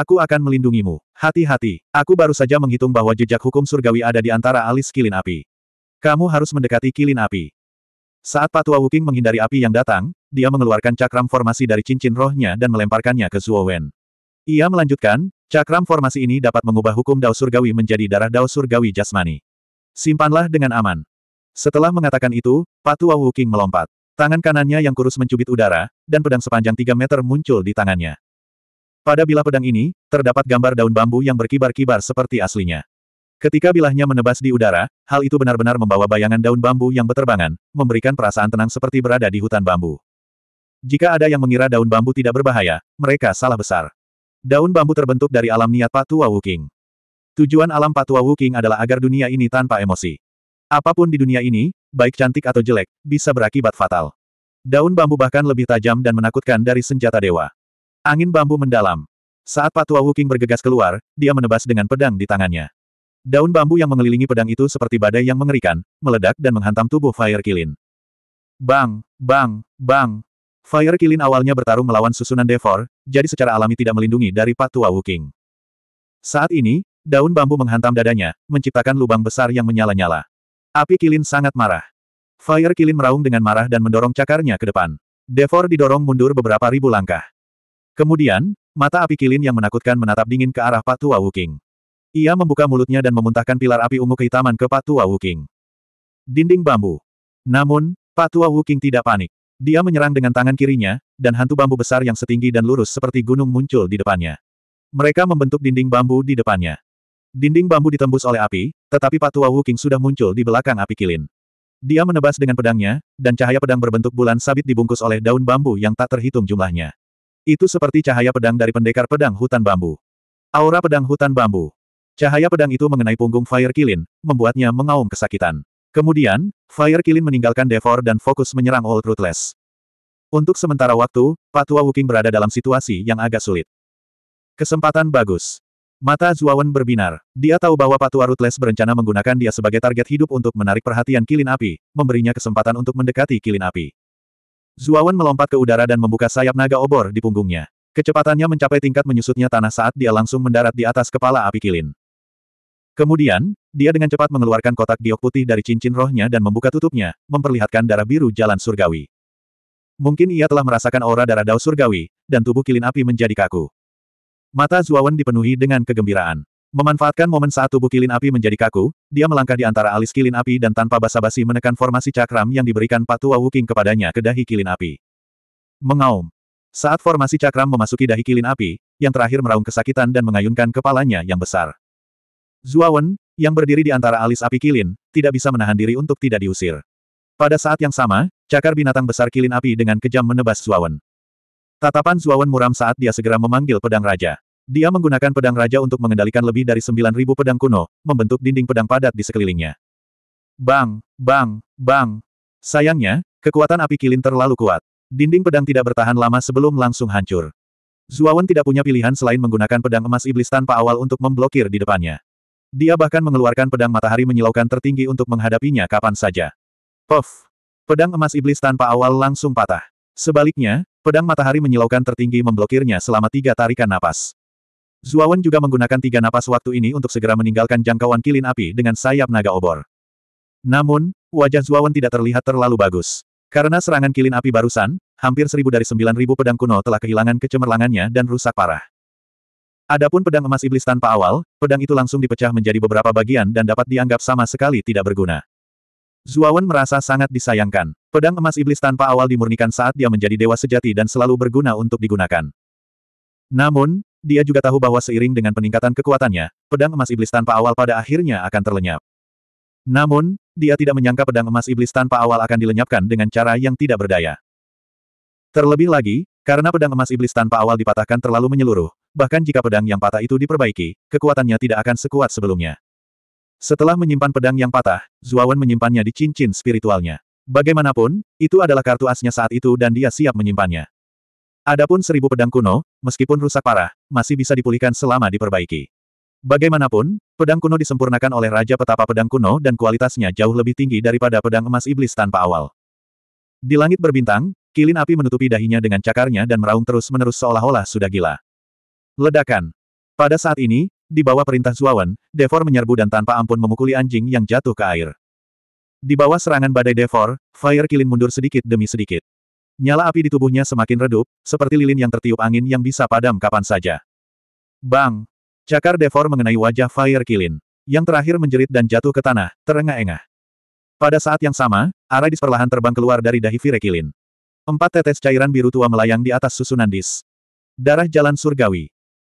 Aku akan melindungimu. Hati-hati, aku baru saja menghitung bahwa jejak hukum surgawi ada di antara alis kilin api. Kamu harus mendekati kilin api. Saat Patua Wuking menghindari api yang datang, dia mengeluarkan cakram formasi dari cincin rohnya dan melemparkannya ke Zuo Wen. Ia melanjutkan, cakram formasi ini dapat mengubah hukum Dao Surgawi menjadi darah Dao Surgawi Jasmani. Simpanlah dengan aman. Setelah mengatakan itu, Patua Wuking melompat. Tangan kanannya yang kurus mencubit udara, dan pedang sepanjang 3 meter muncul di tangannya. Pada bilah pedang ini, terdapat gambar daun bambu yang berkibar-kibar seperti aslinya. Ketika bilahnya menebas di udara, hal itu benar-benar membawa bayangan daun bambu yang beterbangan, memberikan perasaan tenang seperti berada di hutan bambu. Jika ada yang mengira daun bambu tidak berbahaya, mereka salah besar. Daun bambu terbentuk dari alam niat Patua Wuking. Tujuan alam Patua Wuking adalah agar dunia ini tanpa emosi. Apapun di dunia ini, baik cantik atau jelek, bisa berakibat fatal. Daun bambu bahkan lebih tajam dan menakutkan dari senjata dewa. Angin bambu mendalam. Saat Patua Wuking bergegas keluar, dia menebas dengan pedang di tangannya. Daun bambu yang mengelilingi pedang itu seperti badai yang mengerikan, meledak dan menghantam tubuh Fire Kilin. Bang, bang, bang. Fire Kilin awalnya bertarung melawan susunan Devor, jadi secara alami tidak melindungi dari Patua Wuking. Saat ini, daun bambu menghantam dadanya, menciptakan lubang besar yang menyala-nyala. Api Kilin sangat marah. Fire Kilin meraung dengan marah dan mendorong cakarnya ke depan. Devor didorong mundur beberapa ribu langkah. Kemudian, mata api kilin yang menakutkan menatap dingin ke arah Patua Wuking. Ia membuka mulutnya dan memuntahkan pilar api ungu kehitaman ke Patua Wuking. Dinding bambu. Namun, Patua Wuking tidak panik. Dia menyerang dengan tangan kirinya, dan hantu bambu besar yang setinggi dan lurus seperti gunung muncul di depannya. Mereka membentuk dinding bambu di depannya. Dinding bambu ditembus oleh api, tetapi Patua Wuking sudah muncul di belakang api kilin. Dia menebas dengan pedangnya, dan cahaya pedang berbentuk bulan sabit dibungkus oleh daun bambu yang tak terhitung jumlahnya. Itu seperti cahaya pedang dari pendekar pedang hutan bambu. Aura pedang hutan bambu. Cahaya pedang itu mengenai punggung Fire Kilin, membuatnya mengaum kesakitan. Kemudian, Fire Kilin meninggalkan Devor dan fokus menyerang Old Ruthless. Untuk sementara waktu, Patua Wuking berada dalam situasi yang agak sulit. Kesempatan bagus. Mata Zuawan berbinar. Dia tahu bahwa Patua Ruthless berencana menggunakan dia sebagai target hidup untuk menarik perhatian kilin api, memberinya kesempatan untuk mendekati kilin api. Zuawan melompat ke udara dan membuka sayap naga obor di punggungnya. Kecepatannya mencapai tingkat menyusutnya tanah saat dia langsung mendarat di atas kepala api kilin. Kemudian, dia dengan cepat mengeluarkan kotak giok putih dari cincin rohnya dan membuka tutupnya, memperlihatkan darah biru jalan surgawi. Mungkin ia telah merasakan aura darah dao surgawi, dan tubuh kilin api menjadi kaku. Mata Zuawan dipenuhi dengan kegembiraan. Memanfaatkan momen saat tubuh kilin api menjadi kaku, dia melangkah di antara alis kilin api dan tanpa basa-basi menekan formasi cakram yang diberikan Patua Wuking kepadanya ke dahi kilin api. Mengaum. Saat formasi cakram memasuki dahi kilin api, yang terakhir meraung kesakitan dan mengayunkan kepalanya yang besar. Zuawan, yang berdiri di antara alis api kilin, tidak bisa menahan diri untuk tidak diusir. Pada saat yang sama, cakar binatang besar kilin api dengan kejam menebas Zuawan. Tatapan Zuawan muram saat dia segera memanggil pedang raja. Dia menggunakan pedang raja untuk mengendalikan lebih dari 9.000 pedang kuno, membentuk dinding pedang padat di sekelilingnya. Bang, bang, bang. Sayangnya, kekuatan api kilin terlalu kuat. Dinding pedang tidak bertahan lama sebelum langsung hancur. Zuawan tidak punya pilihan selain menggunakan pedang emas iblis tanpa awal untuk memblokir di depannya. Dia bahkan mengeluarkan pedang matahari menyilaukan tertinggi untuk menghadapinya kapan saja. Puff! Pedang emas iblis tanpa awal langsung patah. Sebaliknya, pedang matahari menyilaukan tertinggi memblokirnya selama tiga tarikan napas. Zuawan juga menggunakan tiga napas waktu ini untuk segera meninggalkan jangkauan kilin api dengan sayap naga obor. Namun, wajah Zuawan tidak terlihat terlalu bagus. Karena serangan kilin api barusan, hampir seribu dari sembilan ribu pedang kuno telah kehilangan kecemerlangannya dan rusak parah. Adapun pedang emas iblis tanpa awal, pedang itu langsung dipecah menjadi beberapa bagian dan dapat dianggap sama sekali tidak berguna. Zuawan merasa sangat disayangkan. Pedang emas iblis tanpa awal dimurnikan saat dia menjadi dewa sejati dan selalu berguna untuk digunakan. Namun, dia juga tahu bahwa seiring dengan peningkatan kekuatannya, pedang emas iblis tanpa awal pada akhirnya akan terlenyap. Namun, dia tidak menyangka pedang emas iblis tanpa awal akan dilenyapkan dengan cara yang tidak berdaya. Terlebih lagi, karena pedang emas iblis tanpa awal dipatahkan terlalu menyeluruh, bahkan jika pedang yang patah itu diperbaiki, kekuatannya tidak akan sekuat sebelumnya. Setelah menyimpan pedang yang patah, Zuawan menyimpannya di cincin spiritualnya. Bagaimanapun, itu adalah kartu asnya saat itu dan dia siap menyimpannya. Adapun seribu pedang kuno, meskipun rusak parah, masih bisa dipulihkan selama diperbaiki. Bagaimanapun, pedang kuno disempurnakan oleh Raja Petapa Pedang Kuno dan kualitasnya jauh lebih tinggi daripada pedang emas iblis tanpa awal. Di langit berbintang, kilin api menutupi dahinya dengan cakarnya dan meraung terus-menerus seolah-olah sudah gila. Ledakan. Pada saat ini, di bawah perintah Zuawan, Devor menyerbu dan tanpa ampun memukuli anjing yang jatuh ke air. Di bawah serangan badai Devor, Fire Kilin mundur sedikit demi sedikit. Nyala api di tubuhnya semakin redup, seperti lilin yang tertiup angin yang bisa padam kapan saja. Bang! Cakar Devor mengenai wajah Fire Kilin. Yang terakhir menjerit dan jatuh ke tanah, terengah-engah. Pada saat yang sama, Aradis perlahan terbang keluar dari dahi Fire Kilin. Empat tetes cairan biru tua melayang di atas susunan dis. Darah jalan surgawi.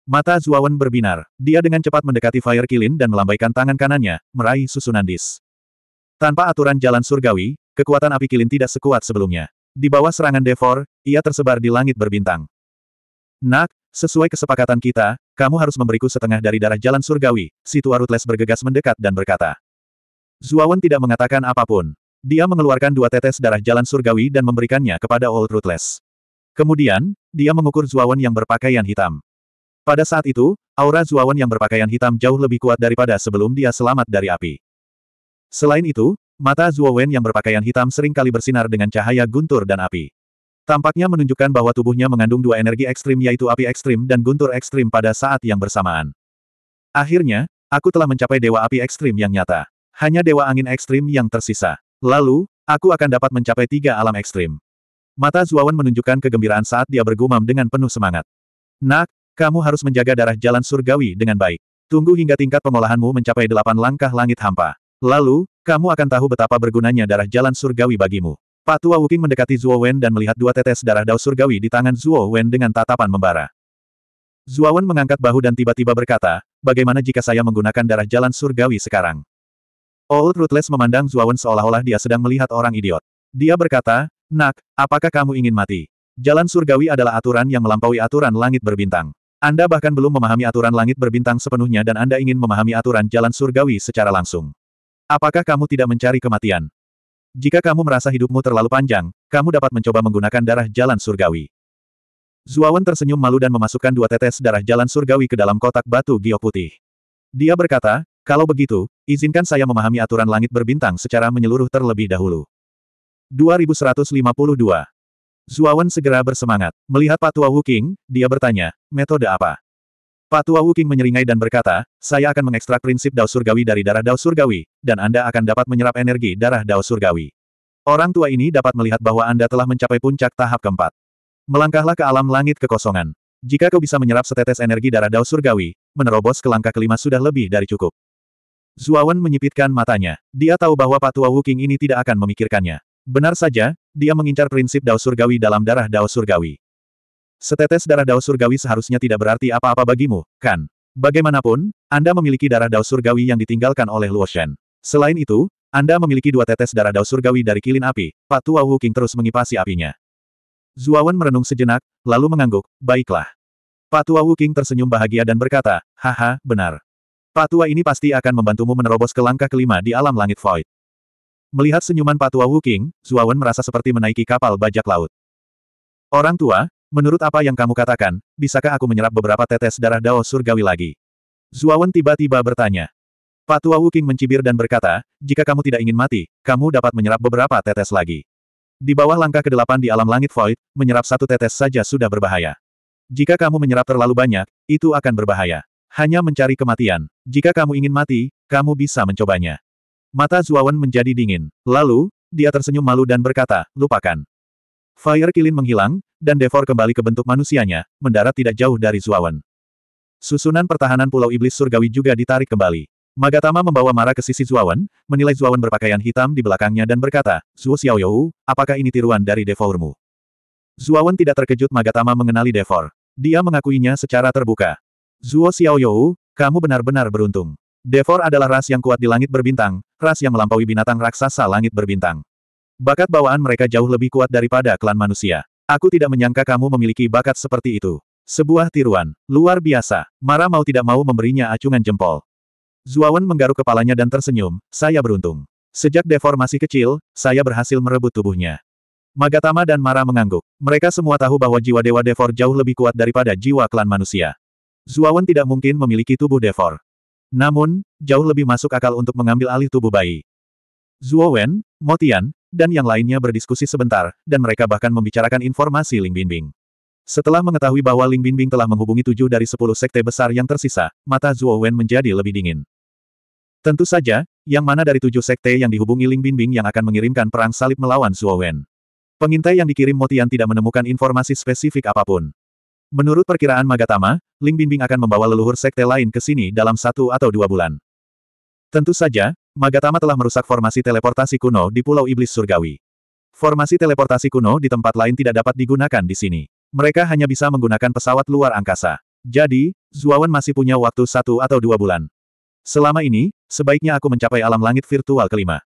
Mata Zuawan berbinar. Dia dengan cepat mendekati Fire Kilin dan melambaikan tangan kanannya, meraih susunan dis. Tanpa aturan jalan surgawi, kekuatan api kilin tidak sekuat sebelumnya. Di bawah serangan Devor, ia tersebar di langit berbintang. Nak, sesuai kesepakatan kita, kamu harus memberiku setengah dari darah jalan surgawi, Situ Arutles bergegas mendekat dan berkata. Zuawan tidak mengatakan apapun. Dia mengeluarkan dua tetes darah jalan surgawi dan memberikannya kepada Old Rutles. Kemudian, dia mengukur Zuawan yang berpakaian hitam. Pada saat itu, aura Zuawan yang berpakaian hitam jauh lebih kuat daripada sebelum dia selamat dari api. Selain itu, Mata Zuo Wen yang berpakaian hitam sering kali bersinar dengan cahaya guntur dan api. Tampaknya menunjukkan bahwa tubuhnya mengandung dua energi ekstrim yaitu api ekstrim dan guntur ekstrim pada saat yang bersamaan. Akhirnya, aku telah mencapai dewa api ekstrim yang nyata. Hanya dewa angin ekstrim yang tersisa. Lalu, aku akan dapat mencapai tiga alam ekstrim. Mata Zuawan menunjukkan kegembiraan saat dia bergumam dengan penuh semangat. Nak, kamu harus menjaga darah jalan surgawi dengan baik. Tunggu hingga tingkat pengolahanmu mencapai delapan langkah langit hampa. Lalu, kamu akan tahu betapa bergunanya darah jalan surgawi bagimu. Pak Tua Wuking mendekati Zuo Wen dan melihat dua tetes darah dao surgawi di tangan Zuo Wen dengan tatapan membara. Zuo Wen mengangkat bahu dan tiba-tiba berkata, bagaimana jika saya menggunakan darah jalan surgawi sekarang? Old Ruthless memandang Zuo Wen seolah-olah dia sedang melihat orang idiot. Dia berkata, Nak, apakah kamu ingin mati? Jalan surgawi adalah aturan yang melampaui aturan langit berbintang. Anda bahkan belum memahami aturan langit berbintang sepenuhnya dan Anda ingin memahami aturan jalan surgawi secara langsung. Apakah kamu tidak mencari kematian? Jika kamu merasa hidupmu terlalu panjang, kamu dapat mencoba menggunakan darah jalan surgawi. Zuawan tersenyum malu dan memasukkan dua tetes darah jalan surgawi ke dalam kotak batu gio putih. Dia berkata, kalau begitu, izinkan saya memahami aturan langit berbintang secara menyeluruh terlebih dahulu. 2152 Zuawan segera bersemangat. Melihat Patua Wuking, dia bertanya, metode apa? Patua Wuking menyeringai dan berkata, saya akan mengekstrak prinsip Dao Surgawi dari darah Dao Surgawi, dan Anda akan dapat menyerap energi darah Dao Surgawi. Orang tua ini dapat melihat bahwa Anda telah mencapai puncak tahap keempat. Melangkahlah ke alam langit kekosongan. Jika kau bisa menyerap setetes energi darah Dao Surgawi, menerobos ke langkah kelima sudah lebih dari cukup. Zuawan menyipitkan matanya. Dia tahu bahwa Patua Wuking ini tidak akan memikirkannya. Benar saja, dia mengincar prinsip Dao Surgawi dalam darah Dao Surgawi. Setetes darah Dao Surgawi seharusnya tidak berarti apa-apa bagimu, kan? Bagaimanapun, Anda memiliki darah Dao Surgawi yang ditinggalkan oleh Luo Shen. Selain itu, Anda memiliki dua tetes darah Dao Surgawi dari kilin api, Pak Tua Wu King terus mengipasi apinya. Zuawan merenung sejenak, lalu mengangguk, baiklah. Pak Tua Wu King tersenyum bahagia dan berkata, haha, benar. Pak Tua ini pasti akan membantumu menerobos ke langkah kelima di alam langit void. Melihat senyuman Pak Tua Wu King, Zuawan merasa seperti menaiki kapal bajak laut. Orang tua, Menurut apa yang kamu katakan, bisakah aku menyerap beberapa tetes darah Dao Surgawi lagi? Zuawan tiba-tiba bertanya. Patua Wuking mencibir dan berkata, jika kamu tidak ingin mati, kamu dapat menyerap beberapa tetes lagi. Di bawah langkah ke-8 di alam langit void, menyerap satu tetes saja sudah berbahaya. Jika kamu menyerap terlalu banyak, itu akan berbahaya. Hanya mencari kematian. Jika kamu ingin mati, kamu bisa mencobanya. Mata Zuawan menjadi dingin. Lalu, dia tersenyum malu dan berkata, lupakan. Fire Kilin menghilang, dan Devor kembali ke bentuk manusianya, mendarat tidak jauh dari Zuawan. Susunan pertahanan Pulau Iblis Surgawi juga ditarik kembali. Magatama membawa Mara ke sisi Zuawan, menilai Zuawan berpakaian hitam di belakangnya dan berkata, Zhuo Xiaoyou, apakah ini tiruan dari Devormu? Zuawan tidak terkejut Magatama mengenali Devor. Dia mengakuinya secara terbuka. Zhuo Xiaoyou, kamu benar-benar beruntung. Devor adalah ras yang kuat di langit berbintang, ras yang melampaui binatang raksasa langit berbintang. Bakat bawaan mereka jauh lebih kuat daripada klan manusia. Aku tidak menyangka kamu memiliki bakat seperti itu. Sebuah tiruan, luar biasa. Mara mau tidak mau memberinya acungan jempol. Zuawan menggaruk kepalanya dan tersenyum, saya beruntung. Sejak deformasi kecil, saya berhasil merebut tubuhnya. Magatama dan Mara mengangguk. Mereka semua tahu bahwa jiwa Dewa Devor jauh lebih kuat daripada jiwa klan manusia. Zuawan tidak mungkin memiliki tubuh Devor. Namun, jauh lebih masuk akal untuk mengambil alih tubuh bayi. Zuowen, Motian, dan yang lainnya berdiskusi sebentar, dan mereka bahkan membicarakan informasi Ling Binbing. Setelah mengetahui bahwa Ling Binbing telah menghubungi tujuh dari sepuluh sekte besar yang tersisa, mata Zhuo Wen menjadi lebih dingin. Tentu saja, yang mana dari tujuh sekte yang dihubungi Ling Binbing yang akan mengirimkan perang salib melawan Zhuo Wen. Pengintai yang dikirim Motian tidak menemukan informasi spesifik apapun. Menurut perkiraan Magatama, Ling Binbing akan membawa leluhur sekte lain ke sini dalam satu atau dua bulan. Tentu saja, Magatama telah merusak formasi teleportasi kuno di Pulau Iblis Surgawi. Formasi teleportasi kuno di tempat lain tidak dapat digunakan di sini. Mereka hanya bisa menggunakan pesawat luar angkasa. Jadi, Zuawan masih punya waktu satu atau dua bulan. Selama ini, sebaiknya aku mencapai alam langit virtual kelima.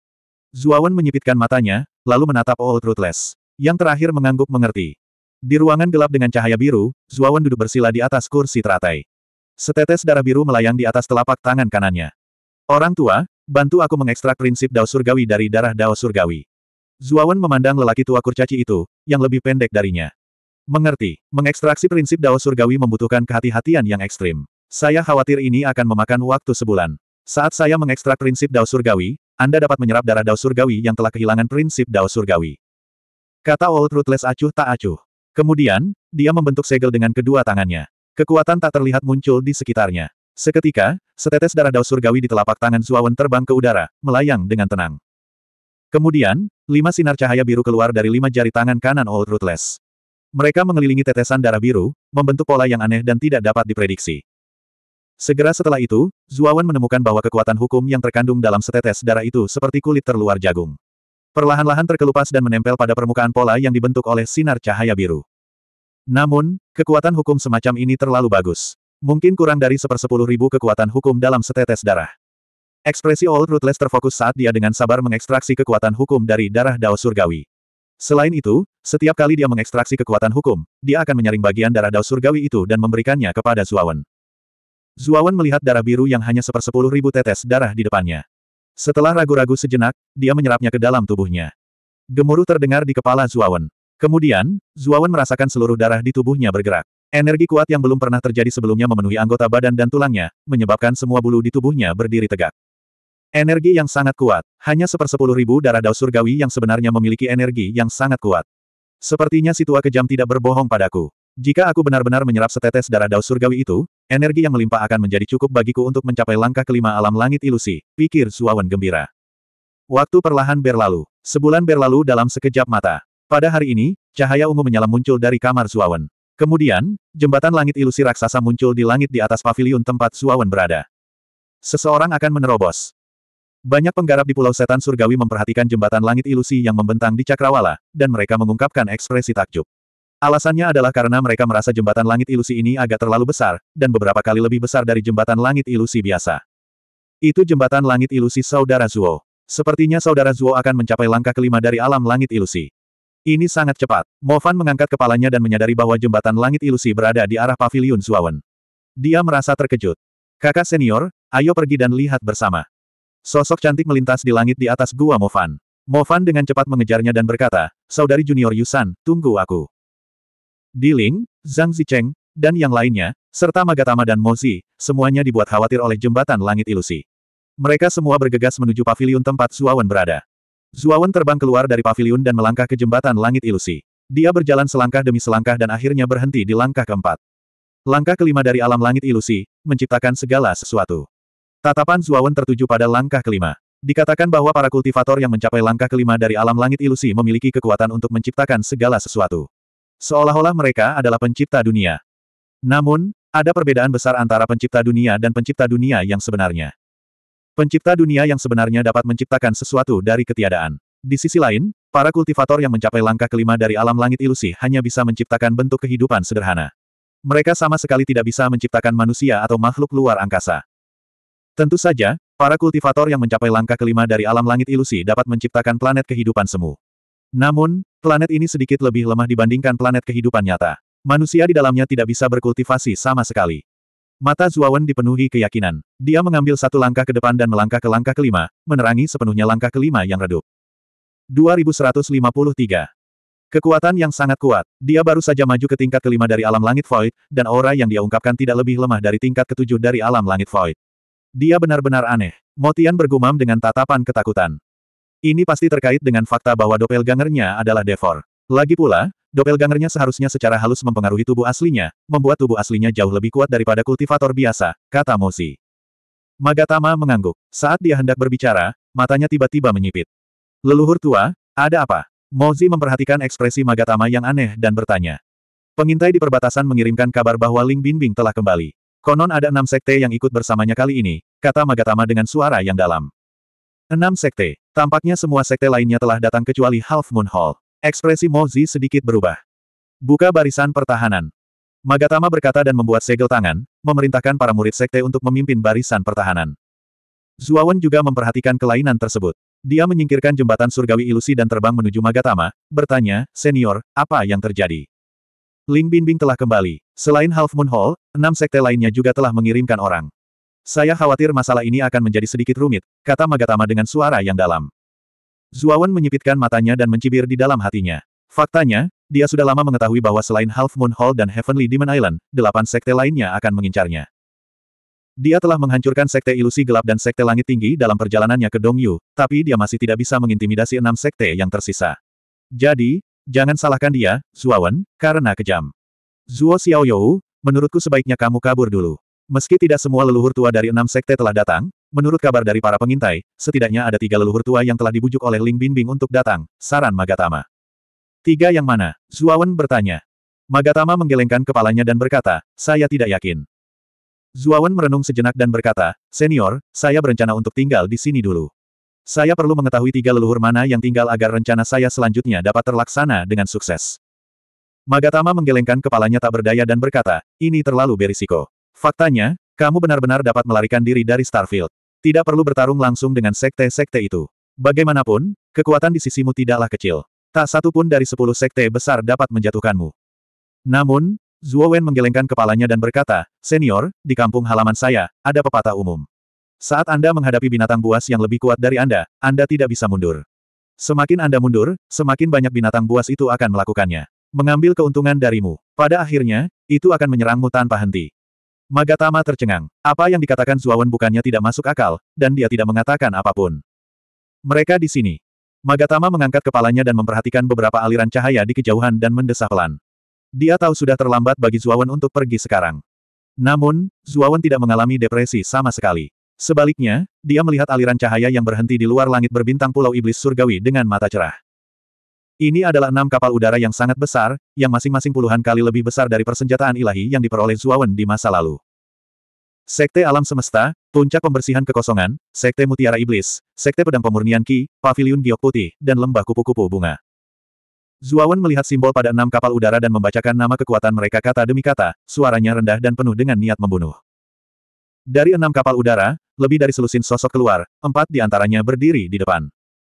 Zuawan menyipitkan matanya, lalu menatap Old Ruthless. Yang terakhir mengangguk mengerti. Di ruangan gelap dengan cahaya biru, Zuawan duduk bersila di atas kursi teratai. Setetes darah biru melayang di atas telapak tangan kanannya. Orang tua, Bantu aku mengekstrak prinsip Dao Surgawi dari darah Dao Surgawi. Zuawan memandang lelaki tua kurcaci itu, yang lebih pendek darinya. Mengerti, mengekstraksi prinsip Dao Surgawi membutuhkan kehati-hatian yang ekstrim. Saya khawatir ini akan memakan waktu sebulan. Saat saya mengekstrak prinsip Dao Surgawi, Anda dapat menyerap darah Dao Surgawi yang telah kehilangan prinsip Dao Surgawi. Kata Old Ruthless acuh tak acuh. Kemudian, dia membentuk segel dengan kedua tangannya. Kekuatan tak terlihat muncul di sekitarnya. Seketika, setetes darah Dao surgawi di telapak tangan Zuawan terbang ke udara, melayang dengan tenang. Kemudian, lima sinar cahaya biru keluar dari lima jari tangan kanan Old Ruthless. Mereka mengelilingi tetesan darah biru, membentuk pola yang aneh dan tidak dapat diprediksi. Segera setelah itu, Zuawan menemukan bahwa kekuatan hukum yang terkandung dalam setetes darah itu seperti kulit terluar jagung. Perlahan-lahan terkelupas dan menempel pada permukaan pola yang dibentuk oleh sinar cahaya biru. Namun, kekuatan hukum semacam ini terlalu bagus. Mungkin kurang dari sepersepuluh ribu kekuatan hukum dalam setetes darah. Ekspresi Old Ruthless terfokus saat dia dengan sabar mengekstraksi kekuatan hukum dari darah Dao Surgawi. Selain itu, setiap kali dia mengekstraksi kekuatan hukum, dia akan menyaring bagian darah Dao Surgawi itu dan memberikannya kepada Zuawan. Zuawan melihat darah biru yang hanya sepersepuluh ribu tetes darah di depannya. Setelah ragu-ragu sejenak, dia menyerapnya ke dalam tubuhnya. Gemuruh terdengar di kepala Zuawan. Kemudian, Zuawan merasakan seluruh darah di tubuhnya bergerak. Energi kuat yang belum pernah terjadi sebelumnya memenuhi anggota badan dan tulangnya, menyebabkan semua bulu di tubuhnya berdiri tegak. Energi yang sangat kuat, hanya sepersepuluh ribu darah dao surgawi yang sebenarnya memiliki energi yang sangat kuat. Sepertinya si tua kejam tidak berbohong padaku. Jika aku benar-benar menyerap setetes darah dao surgawi itu, energi yang melimpah akan menjadi cukup bagiku untuk mencapai langkah kelima alam langit ilusi, pikir Suawan gembira. Waktu perlahan berlalu. Sebulan berlalu dalam sekejap mata. Pada hari ini, cahaya ungu menyala muncul dari kamar Suawan. Kemudian, jembatan langit ilusi raksasa muncul di langit di atas paviliun tempat Suawan berada. Seseorang akan menerobos. Banyak penggarap di Pulau Setan Surgawi memperhatikan jembatan langit ilusi yang membentang di Cakrawala, dan mereka mengungkapkan ekspresi takjub. Alasannya adalah karena mereka merasa jembatan langit ilusi ini agak terlalu besar, dan beberapa kali lebih besar dari jembatan langit ilusi biasa. Itu jembatan langit ilusi Saudara Zuo. Sepertinya Saudara Zuo akan mencapai langkah kelima dari alam langit ilusi. Ini sangat cepat. Mo Fan mengangkat kepalanya dan menyadari bahwa jembatan langit ilusi berada di arah paviliun Zuawan. Dia merasa terkejut. Kakak senior, ayo pergi dan lihat bersama. Sosok cantik melintas di langit di atas gua Mo Fan. Mo Fan dengan cepat mengejarnya dan berkata, Saudari junior Yusan, tunggu aku. Di Diling, Zhang Zicheng, dan yang lainnya, serta Magatama dan Mozi, semuanya dibuat khawatir oleh jembatan langit ilusi. Mereka semua bergegas menuju paviliun tempat Zuawan berada. Zuawan terbang keluar dari pavilion dan melangkah ke jembatan langit ilusi. Dia berjalan selangkah demi selangkah dan akhirnya berhenti di langkah keempat. Langkah kelima dari alam langit ilusi, menciptakan segala sesuatu. Tatapan Zuawan tertuju pada langkah kelima. Dikatakan bahwa para kultivator yang mencapai langkah kelima dari alam langit ilusi memiliki kekuatan untuk menciptakan segala sesuatu. Seolah-olah mereka adalah pencipta dunia. Namun, ada perbedaan besar antara pencipta dunia dan pencipta dunia yang sebenarnya. Pencipta dunia yang sebenarnya dapat menciptakan sesuatu dari ketiadaan. Di sisi lain, para kultivator yang mencapai langkah kelima dari alam langit ilusi hanya bisa menciptakan bentuk kehidupan sederhana. Mereka sama sekali tidak bisa menciptakan manusia atau makhluk luar angkasa. Tentu saja, para kultivator yang mencapai langkah kelima dari alam langit ilusi dapat menciptakan planet kehidupan semu. Namun, planet ini sedikit lebih lemah dibandingkan planet kehidupan nyata. Manusia di dalamnya tidak bisa berkultivasi sama sekali. Mata Zuawan dipenuhi keyakinan. Dia mengambil satu langkah ke depan dan melangkah ke langkah kelima, menerangi sepenuhnya langkah kelima yang redup. 2153. Kekuatan yang sangat kuat. Dia baru saja maju ke tingkat kelima dari alam langit void, dan aura yang dia ungkapkan tidak lebih lemah dari tingkat ketujuh dari alam langit void. Dia benar-benar aneh. Motian bergumam dengan tatapan ketakutan. Ini pasti terkait dengan fakta bahwa gangernya adalah Devor. Lagi pula, doppelgangernya seharusnya secara halus mempengaruhi tubuh aslinya, membuat tubuh aslinya jauh lebih kuat daripada kultivator biasa, kata Mozi. Magatama mengangguk. Saat dia hendak berbicara, matanya tiba-tiba menyipit. Leluhur tua, ada apa? Mozi memperhatikan ekspresi Magatama yang aneh dan bertanya. Pengintai di perbatasan mengirimkan kabar bahwa Ling Binbing telah kembali. Konon ada enam sekte yang ikut bersamanya kali ini, kata Magatama dengan suara yang dalam. Enam sekte. Tampaknya semua sekte lainnya telah datang kecuali Half Moon Hall. Ekspresi Mozi sedikit berubah. Buka barisan pertahanan. Magatama berkata dan membuat segel tangan, memerintahkan para murid sekte untuk memimpin barisan pertahanan. Zuawan juga memperhatikan kelainan tersebut. Dia menyingkirkan jembatan surgawi ilusi dan terbang menuju Magatama, bertanya, senior, apa yang terjadi? Ling Binbing telah kembali. Selain Half Moon Hall, enam sekte lainnya juga telah mengirimkan orang. Saya khawatir masalah ini akan menjadi sedikit rumit, kata Magatama dengan suara yang dalam. Zuawan menyipitkan matanya dan mencibir di dalam hatinya. Faktanya, dia sudah lama mengetahui bahwa selain Half Moon Hall dan Heavenly Demon Island, delapan sekte lainnya akan mengincarnya. Dia telah menghancurkan sekte ilusi gelap dan sekte langit tinggi dalam perjalanannya ke Dongyu, tapi dia masih tidak bisa mengintimidasi enam sekte yang tersisa. Jadi, jangan salahkan dia, Zuawan, karena kejam. Zuo Xiaoyou, menurutku sebaiknya kamu kabur dulu. Meski tidak semua leluhur tua dari enam sekte telah datang, Menurut kabar dari para pengintai, setidaknya ada tiga leluhur tua yang telah dibujuk oleh Ling Binbing untuk datang, saran Magatama. Tiga yang mana? Zuawan bertanya. Magatama menggelengkan kepalanya dan berkata, saya tidak yakin. Zuawan merenung sejenak dan berkata, senior, saya berencana untuk tinggal di sini dulu. Saya perlu mengetahui tiga leluhur mana yang tinggal agar rencana saya selanjutnya dapat terlaksana dengan sukses. Magatama menggelengkan kepalanya tak berdaya dan berkata, ini terlalu berisiko. Faktanya, kamu benar-benar dapat melarikan diri dari Starfield. Tidak perlu bertarung langsung dengan sekte-sekte itu. Bagaimanapun, kekuatan di sisimu tidaklah kecil. Tak satu pun dari sepuluh sekte besar dapat menjatuhkanmu. Namun, Zhuo Wen menggelengkan kepalanya dan berkata, Senior, di kampung halaman saya, ada pepatah umum. Saat Anda menghadapi binatang buas yang lebih kuat dari Anda, Anda tidak bisa mundur. Semakin Anda mundur, semakin banyak binatang buas itu akan melakukannya. Mengambil keuntungan darimu. Pada akhirnya, itu akan menyerangmu tanpa henti. Magatama tercengang. Apa yang dikatakan Zuawan bukannya tidak masuk akal, dan dia tidak mengatakan apapun. Mereka di sini. Magatama mengangkat kepalanya dan memperhatikan beberapa aliran cahaya di kejauhan dan mendesah pelan. Dia tahu sudah terlambat bagi Zuawan untuk pergi sekarang. Namun, Zuawan tidak mengalami depresi sama sekali. Sebaliknya, dia melihat aliran cahaya yang berhenti di luar langit berbintang Pulau Iblis Surgawi dengan mata cerah. Ini adalah enam kapal udara yang sangat besar, yang masing-masing puluhan kali lebih besar dari persenjataan ilahi yang diperoleh Zuawan di masa lalu. Sekte Alam Semesta, Puncak Pembersihan Kekosongan, Sekte Mutiara Iblis, Sekte Pedang Pemurnian Ki, Paviliun Giok Putih, dan Lembah Kupu-Kupu Bunga. Zuawan melihat simbol pada enam kapal udara dan membacakan nama kekuatan mereka kata demi kata, suaranya rendah dan penuh dengan niat membunuh. Dari enam kapal udara, lebih dari selusin sosok keluar, empat di antaranya berdiri di depan.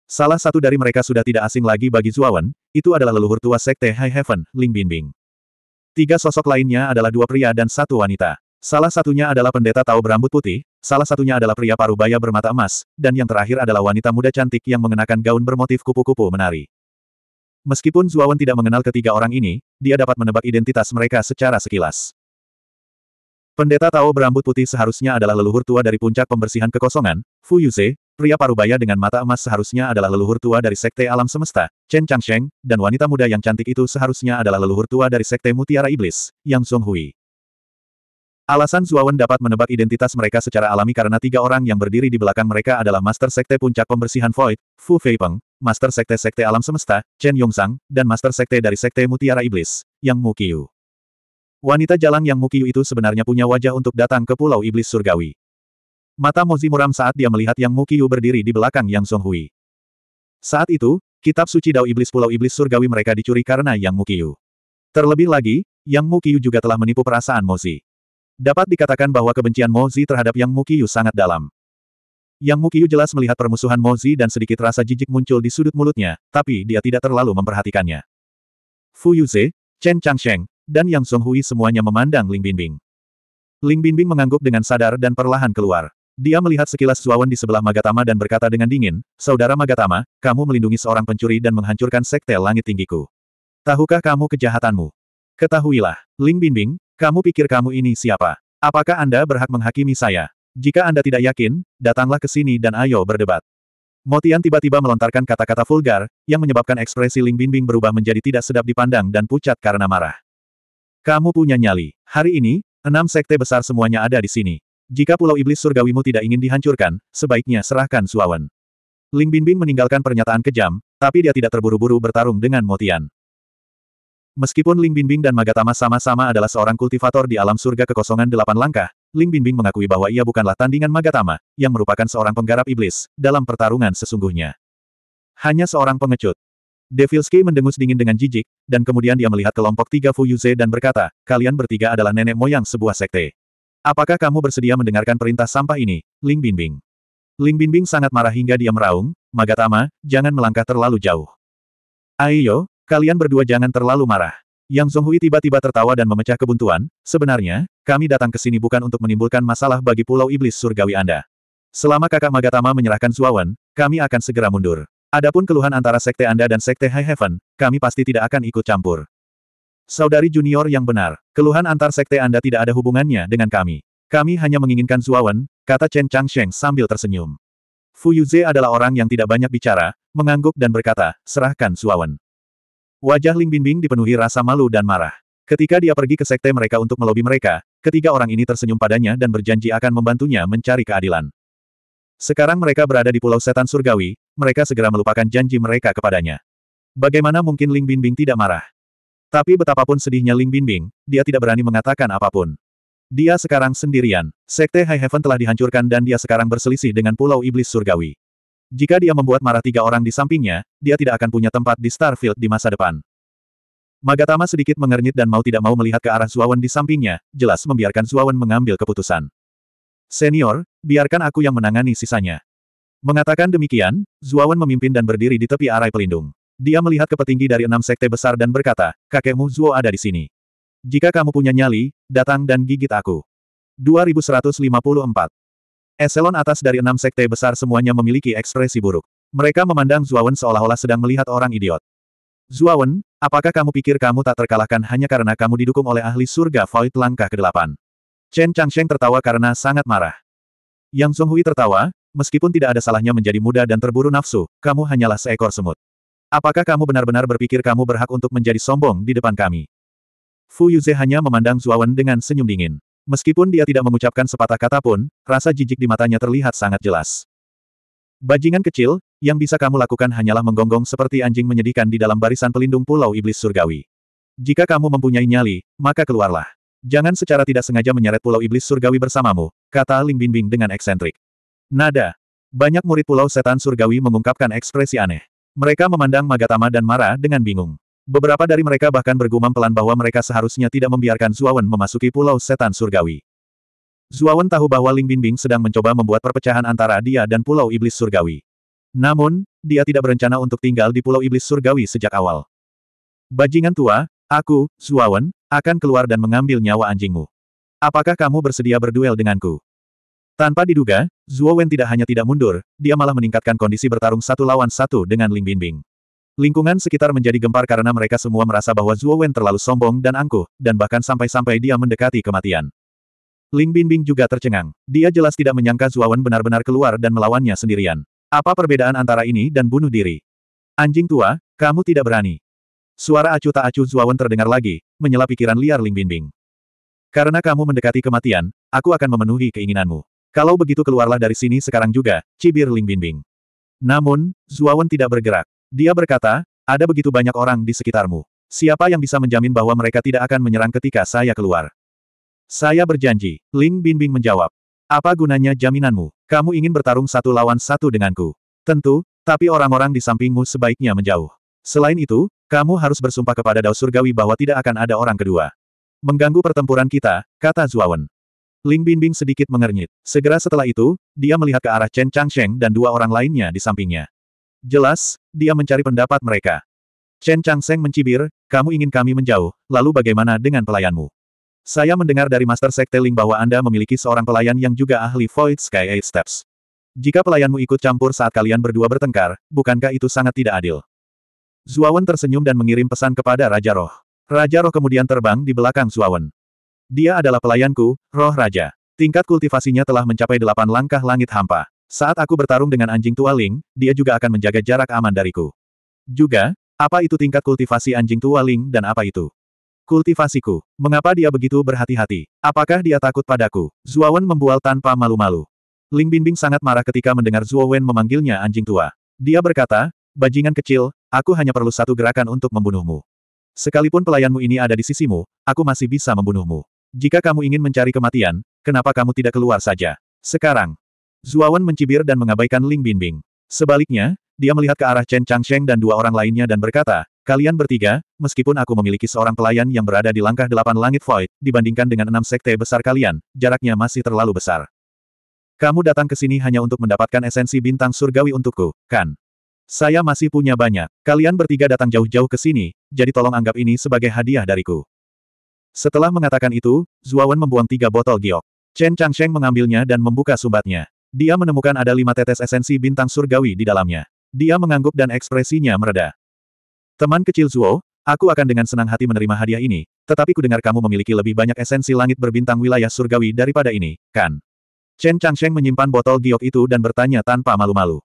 Salah satu dari mereka sudah tidak asing lagi bagi Zuawan, itu adalah leluhur tua Sekte High Heaven, Ling Binbing. Tiga sosok lainnya adalah dua pria dan satu wanita. Salah satunya adalah pendeta Tao berambut putih, salah satunya adalah pria paruh parubaya bermata emas, dan yang terakhir adalah wanita muda cantik yang mengenakan gaun bermotif kupu-kupu menari. Meskipun Zuawan tidak mengenal ketiga orang ini, dia dapat menebak identitas mereka secara sekilas. Pendeta Tao berambut putih seharusnya adalah leluhur tua dari puncak pembersihan kekosongan, Fu Yuze, Pria parubaya dengan mata emas seharusnya adalah leluhur tua dari Sekte Alam Semesta, Chen Changsheng, dan wanita muda yang cantik itu seharusnya adalah leluhur tua dari Sekte Mutiara Iblis, Yang Songhui. Alasan Zuawan dapat menebak identitas mereka secara alami karena tiga orang yang berdiri di belakang mereka adalah Master Sekte Puncak Pembersihan Void, Fu Feipeng, Master Sekte Sekte Alam Semesta, Chen Yongsang, dan Master Sekte dari Sekte Mutiara Iblis, Yang Mukiu. Wanita jalang Yang Mukiu itu sebenarnya punya wajah untuk datang ke Pulau Iblis Surgawi. Mata Mozi muram saat dia melihat Yang Mukiyu berdiri di belakang Yang Songhui. Saat itu, kitab suci Dao Iblis Pulau Iblis Surgawi mereka dicuri karena Yang Mukiyu. Terlebih lagi, Yang Mukiyu juga telah menipu perasaan Mozi. Dapat dikatakan bahwa kebencian Mozi terhadap Yang Mukiyu sangat dalam. Yang Mukiyu jelas melihat permusuhan Mozi dan sedikit rasa jijik muncul di sudut mulutnya, tapi dia tidak terlalu memperhatikannya. Fu Yuze, Chen Changsheng, dan Yang Songhui semuanya memandang Ling Binbing. Ling Binbing mengangguk dengan sadar dan perlahan keluar. Dia melihat sekilas Zuawan di sebelah Magatama dan berkata dengan dingin, Saudara Magatama, kamu melindungi seorang pencuri dan menghancurkan sekte langit tinggiku. Tahukah kamu kejahatanmu? Ketahuilah, Ling Binbing, kamu pikir kamu ini siapa? Apakah Anda berhak menghakimi saya? Jika Anda tidak yakin, datanglah ke sini dan ayo berdebat. Motian tiba-tiba melontarkan kata-kata vulgar, yang menyebabkan ekspresi Ling Binbing berubah menjadi tidak sedap dipandang dan pucat karena marah. Kamu punya nyali. Hari ini, enam sekte besar semuanya ada di sini. Jika pulau iblis surgawimu tidak ingin dihancurkan, sebaiknya serahkan Suawan. Ling Binbin meninggalkan pernyataan kejam, tapi dia tidak terburu-buru bertarung dengan Motian. Meskipun Ling Binbing dan Magatama sama-sama adalah seorang kultivator di alam surga kekosongan delapan langkah, Ling Binbing mengakui bahwa ia bukanlah tandingan Magatama, yang merupakan seorang penggarap iblis, dalam pertarungan sesungguhnya. Hanya seorang pengecut. Devilski mendengus dingin dengan jijik, dan kemudian dia melihat kelompok tiga Fuyuze dan berkata, kalian bertiga adalah nenek moyang sebuah sekte. Apakah kamu bersedia mendengarkan perintah sampah ini, Ling Binbing? Ling Binbing sangat marah hingga dia meraung, Magatama, jangan melangkah terlalu jauh. Ayo, kalian berdua jangan terlalu marah. Yang Zonghui tiba-tiba tertawa dan memecah kebuntuan, sebenarnya, kami datang ke sini bukan untuk menimbulkan masalah bagi Pulau Iblis Surgawi Anda. Selama kakak Magatama menyerahkan Zuawan, kami akan segera mundur. Adapun keluhan antara sekte Anda dan sekte High Heaven, kami pasti tidak akan ikut campur. Saudari junior yang benar, keluhan antar sekte Anda tidak ada hubungannya dengan kami. Kami hanya menginginkan Zuawan, kata Chen Changsheng sambil tersenyum. Fu Yuze adalah orang yang tidak banyak bicara, mengangguk dan berkata, serahkan Zuawan. Wajah Ling Bingbing dipenuhi rasa malu dan marah. Ketika dia pergi ke sekte mereka untuk melobi mereka, ketiga orang ini tersenyum padanya dan berjanji akan membantunya mencari keadilan. Sekarang mereka berada di Pulau Setan Surgawi, mereka segera melupakan janji mereka kepadanya. Bagaimana mungkin Ling Binbing tidak marah? Tapi betapapun sedihnya Ling Bingbing, dia tidak berani mengatakan apapun. Dia sekarang sendirian. Sekte High Heaven telah dihancurkan dan dia sekarang berselisih dengan Pulau Iblis Surgawi. Jika dia membuat marah tiga orang di sampingnya, dia tidak akan punya tempat di Starfield di masa depan. Magatama sedikit mengernyit dan mau tidak mau melihat ke arah Zuawan di sampingnya, jelas membiarkan Zuawan mengambil keputusan. Senior, biarkan aku yang menangani sisanya. Mengatakan demikian, Zuawan memimpin dan berdiri di tepi arai pelindung. Dia melihat ke petinggi dari enam sekte besar dan berkata, kakekmu Zuo ada di sini. Jika kamu punya nyali, datang dan gigit aku. 2154. Eselon atas dari enam sekte besar semuanya memiliki ekspresi buruk. Mereka memandang Zuawan seolah-olah sedang melihat orang idiot. Zuawan, apakah kamu pikir kamu tak terkalahkan hanya karena kamu didukung oleh ahli surga Void langkah ke-8? Chen Changsheng tertawa karena sangat marah. Yang Zhonghui tertawa, meskipun tidak ada salahnya menjadi muda dan terburu nafsu, kamu hanyalah seekor semut. Apakah kamu benar-benar berpikir kamu berhak untuk menjadi sombong di depan kami? Fu Yuze hanya memandang Zuawan dengan senyum dingin. Meskipun dia tidak mengucapkan sepatah kata pun, rasa jijik di matanya terlihat sangat jelas. Bajingan kecil, yang bisa kamu lakukan hanyalah menggonggong seperti anjing menyedihkan di dalam barisan pelindung pulau iblis surgawi. Jika kamu mempunyai nyali, maka keluarlah. Jangan secara tidak sengaja menyeret pulau iblis surgawi bersamamu, kata Ling Bingbing dengan eksentrik. Nada. Banyak murid pulau setan surgawi mengungkapkan ekspresi aneh. Mereka memandang Magatama dan marah dengan bingung. Beberapa dari mereka bahkan bergumam pelan bahwa mereka seharusnya tidak membiarkan Zuawan memasuki pulau setan surgawi. Zuawan tahu bahwa Ling Binbing sedang mencoba membuat perpecahan antara dia dan pulau iblis surgawi. Namun, dia tidak berencana untuk tinggal di pulau iblis surgawi sejak awal. Bajingan tua, aku, Zuawan, akan keluar dan mengambil nyawa anjingmu. Apakah kamu bersedia berduel denganku? Tanpa diduga, Zhuo Wen tidak hanya tidak mundur, dia malah meningkatkan kondisi bertarung satu lawan satu dengan Ling Binbing. Lingkungan sekitar menjadi gempar karena mereka semua merasa bahwa Zhuo Wen terlalu sombong dan angkuh, dan bahkan sampai-sampai dia mendekati kematian. Ling Binbing juga tercengang. Dia jelas tidak menyangka Zhuo Wen benar-benar keluar dan melawannya sendirian. Apa perbedaan antara ini dan bunuh diri? Anjing tua, kamu tidak berani. Suara acuh tak acuh Zhuo Wen terdengar lagi, menyela pikiran liar Ling Binbing. Karena kamu mendekati kematian, aku akan memenuhi keinginanmu. Kalau begitu keluarlah dari sini sekarang juga, cibir Ling Binbing. Namun, Zuawan tidak bergerak. Dia berkata, ada begitu banyak orang di sekitarmu. Siapa yang bisa menjamin bahwa mereka tidak akan menyerang ketika saya keluar? Saya berjanji, Ling Binbing menjawab. Apa gunanya jaminanmu? Kamu ingin bertarung satu lawan satu denganku. Tentu, tapi orang-orang di sampingmu sebaiknya menjauh. Selain itu, kamu harus bersumpah kepada Dao Surgawi bahwa tidak akan ada orang kedua. Mengganggu pertempuran kita, kata Zuawan. Ling Binbing sedikit mengernyit. Segera setelah itu, dia melihat ke arah Chen Changsheng dan dua orang lainnya di sampingnya. Jelas, dia mencari pendapat mereka. Chen Changsheng mencibir, kamu ingin kami menjauh, lalu bagaimana dengan pelayanmu? Saya mendengar dari Master Sekte Ling bahwa Anda memiliki seorang pelayan yang juga ahli Void Sky Eight Steps. Jika pelayanmu ikut campur saat kalian berdua bertengkar, bukankah itu sangat tidak adil? Zuawan tersenyum dan mengirim pesan kepada Raja Roh. Raja Roh kemudian terbang di belakang Zuawan. Dia adalah pelayanku, roh raja. Tingkat kultivasinya telah mencapai delapan langkah langit hampa. Saat aku bertarung dengan anjing tua Ling, dia juga akan menjaga jarak aman dariku. Juga, apa itu tingkat kultivasi anjing tua Ling dan apa itu? Kultivasiku. Mengapa dia begitu berhati-hati? Apakah dia takut padaku? Wen membual tanpa malu-malu. Ling Binbing sangat marah ketika mendengar Zuowen memanggilnya anjing tua. Dia berkata, bajingan kecil, aku hanya perlu satu gerakan untuk membunuhmu. Sekalipun pelayanmu ini ada di sisimu, aku masih bisa membunuhmu. Jika kamu ingin mencari kematian, kenapa kamu tidak keluar saja? Sekarang. Zuawan mencibir dan mengabaikan Ling Binbing. Sebaliknya, dia melihat ke arah Chen Changsheng dan dua orang lainnya dan berkata, Kalian bertiga, meskipun aku memiliki seorang pelayan yang berada di langkah delapan langit void, dibandingkan dengan enam sekte besar kalian, jaraknya masih terlalu besar. Kamu datang ke sini hanya untuk mendapatkan esensi bintang surgawi untukku, kan? Saya masih punya banyak. Kalian bertiga datang jauh-jauh ke sini, jadi tolong anggap ini sebagai hadiah dariku. Setelah mengatakan itu, Zuawan membuang tiga botol giok. Chen Changsheng mengambilnya dan membuka sumbatnya. Dia menemukan ada lima tetes esensi bintang surgawi di dalamnya. Dia mengangguk dan ekspresinya mereda. Teman kecil Zuo, aku akan dengan senang hati menerima hadiah ini, tetapi kudengar kamu memiliki lebih banyak esensi langit berbintang wilayah surgawi daripada ini, kan? Chen Changsheng menyimpan botol giok itu dan bertanya tanpa malu-malu.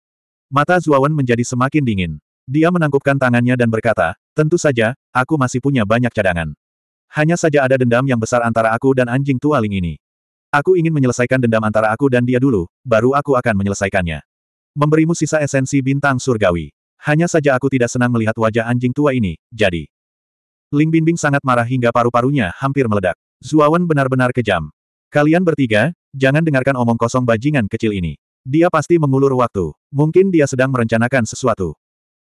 Mata Zuawan menjadi semakin dingin. Dia menangkupkan tangannya dan berkata, tentu saja, aku masih punya banyak cadangan. Hanya saja ada dendam yang besar antara aku dan anjing tua Ling ini. Aku ingin menyelesaikan dendam antara aku dan dia dulu, baru aku akan menyelesaikannya. Memberimu sisa esensi bintang surgawi. Hanya saja aku tidak senang melihat wajah anjing tua ini, jadi. Ling Binbing sangat marah hingga paru-parunya hampir meledak. Zuawan benar-benar kejam. Kalian bertiga, jangan dengarkan omong kosong bajingan kecil ini. Dia pasti mengulur waktu. Mungkin dia sedang merencanakan sesuatu.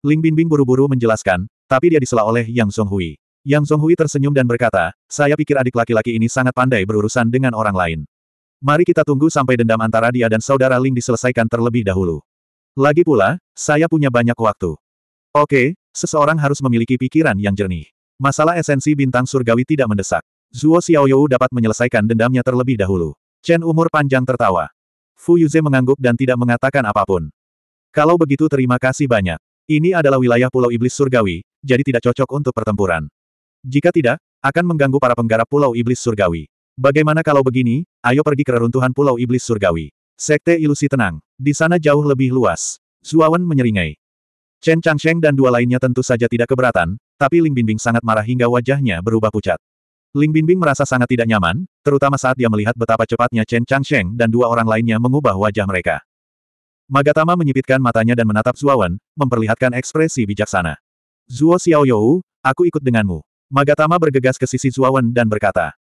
Ling Binbing buru-buru menjelaskan, tapi dia disela oleh Yang Songhui. Yang Zonghui tersenyum dan berkata, saya pikir adik laki-laki ini sangat pandai berurusan dengan orang lain. Mari kita tunggu sampai dendam antara dia dan saudara Ling diselesaikan terlebih dahulu. Lagi pula, saya punya banyak waktu. Oke, seseorang harus memiliki pikiran yang jernih. Masalah esensi bintang surgawi tidak mendesak. Zuo Xiaoyou dapat menyelesaikan dendamnya terlebih dahulu. Chen umur panjang tertawa. Fu Yuze mengangguk dan tidak mengatakan apapun. Kalau begitu terima kasih banyak. Ini adalah wilayah Pulau Iblis Surgawi, jadi tidak cocok untuk pertempuran. Jika tidak, akan mengganggu para penggarap Pulau Iblis Surgawi. Bagaimana kalau begini, ayo pergi ke reruntuhan Pulau Iblis Surgawi. Sekte ilusi tenang, di sana jauh lebih luas. Zuawan menyeringai. Chen Changsheng dan dua lainnya tentu saja tidak keberatan, tapi Ling Binbing sangat marah hingga wajahnya berubah pucat. Ling Binbing merasa sangat tidak nyaman, terutama saat dia melihat betapa cepatnya Chen Changsheng dan dua orang lainnya mengubah wajah mereka. Magatama menyipitkan matanya dan menatap Zuawan, memperlihatkan ekspresi bijaksana. Zuo Xiaoyou, aku ikut denganmu. Magatama bergegas ke sisi Zuawan dan berkata.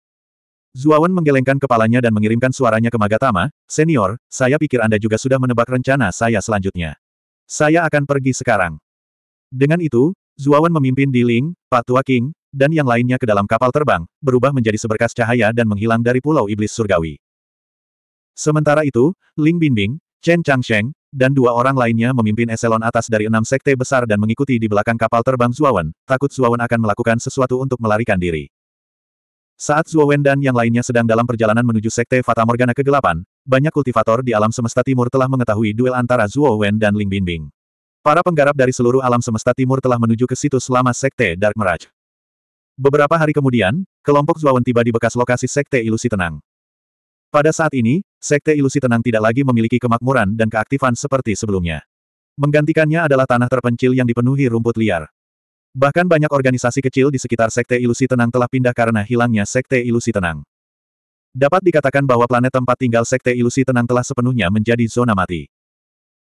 Zuawan menggelengkan kepalanya dan mengirimkan suaranya ke Magatama, Senior, saya pikir Anda juga sudah menebak rencana saya selanjutnya. Saya akan pergi sekarang. Dengan itu, Zuawan memimpin Di Ling, Tua King, dan yang lainnya ke dalam kapal terbang, berubah menjadi seberkas cahaya dan menghilang dari Pulau Iblis Surgawi. Sementara itu, Ling Binbing, Chen Changsheng, dan dua orang lainnya memimpin eselon atas dari enam sekte besar dan mengikuti di belakang kapal terbang Zuawan, takut Zuawan akan melakukan sesuatu untuk melarikan diri. Saat Zuawan dan yang lainnya sedang dalam perjalanan menuju sekte Fata Morgana kegelapan, banyak kultivator di alam semesta timur telah mengetahui duel antara Zuawan dan Ling Binbing. Para penggarap dari seluruh alam semesta timur telah menuju ke situs lama sekte Dark Mirage. Beberapa hari kemudian, kelompok Zuawan tiba di bekas lokasi sekte ilusi tenang. Pada saat ini, Sekte Ilusi Tenang tidak lagi memiliki kemakmuran dan keaktifan seperti sebelumnya. Menggantikannya adalah tanah terpencil yang dipenuhi rumput liar. Bahkan banyak organisasi kecil di sekitar Sekte Ilusi Tenang telah pindah karena hilangnya Sekte Ilusi Tenang. Dapat dikatakan bahwa planet tempat tinggal Sekte Ilusi Tenang telah sepenuhnya menjadi zona mati.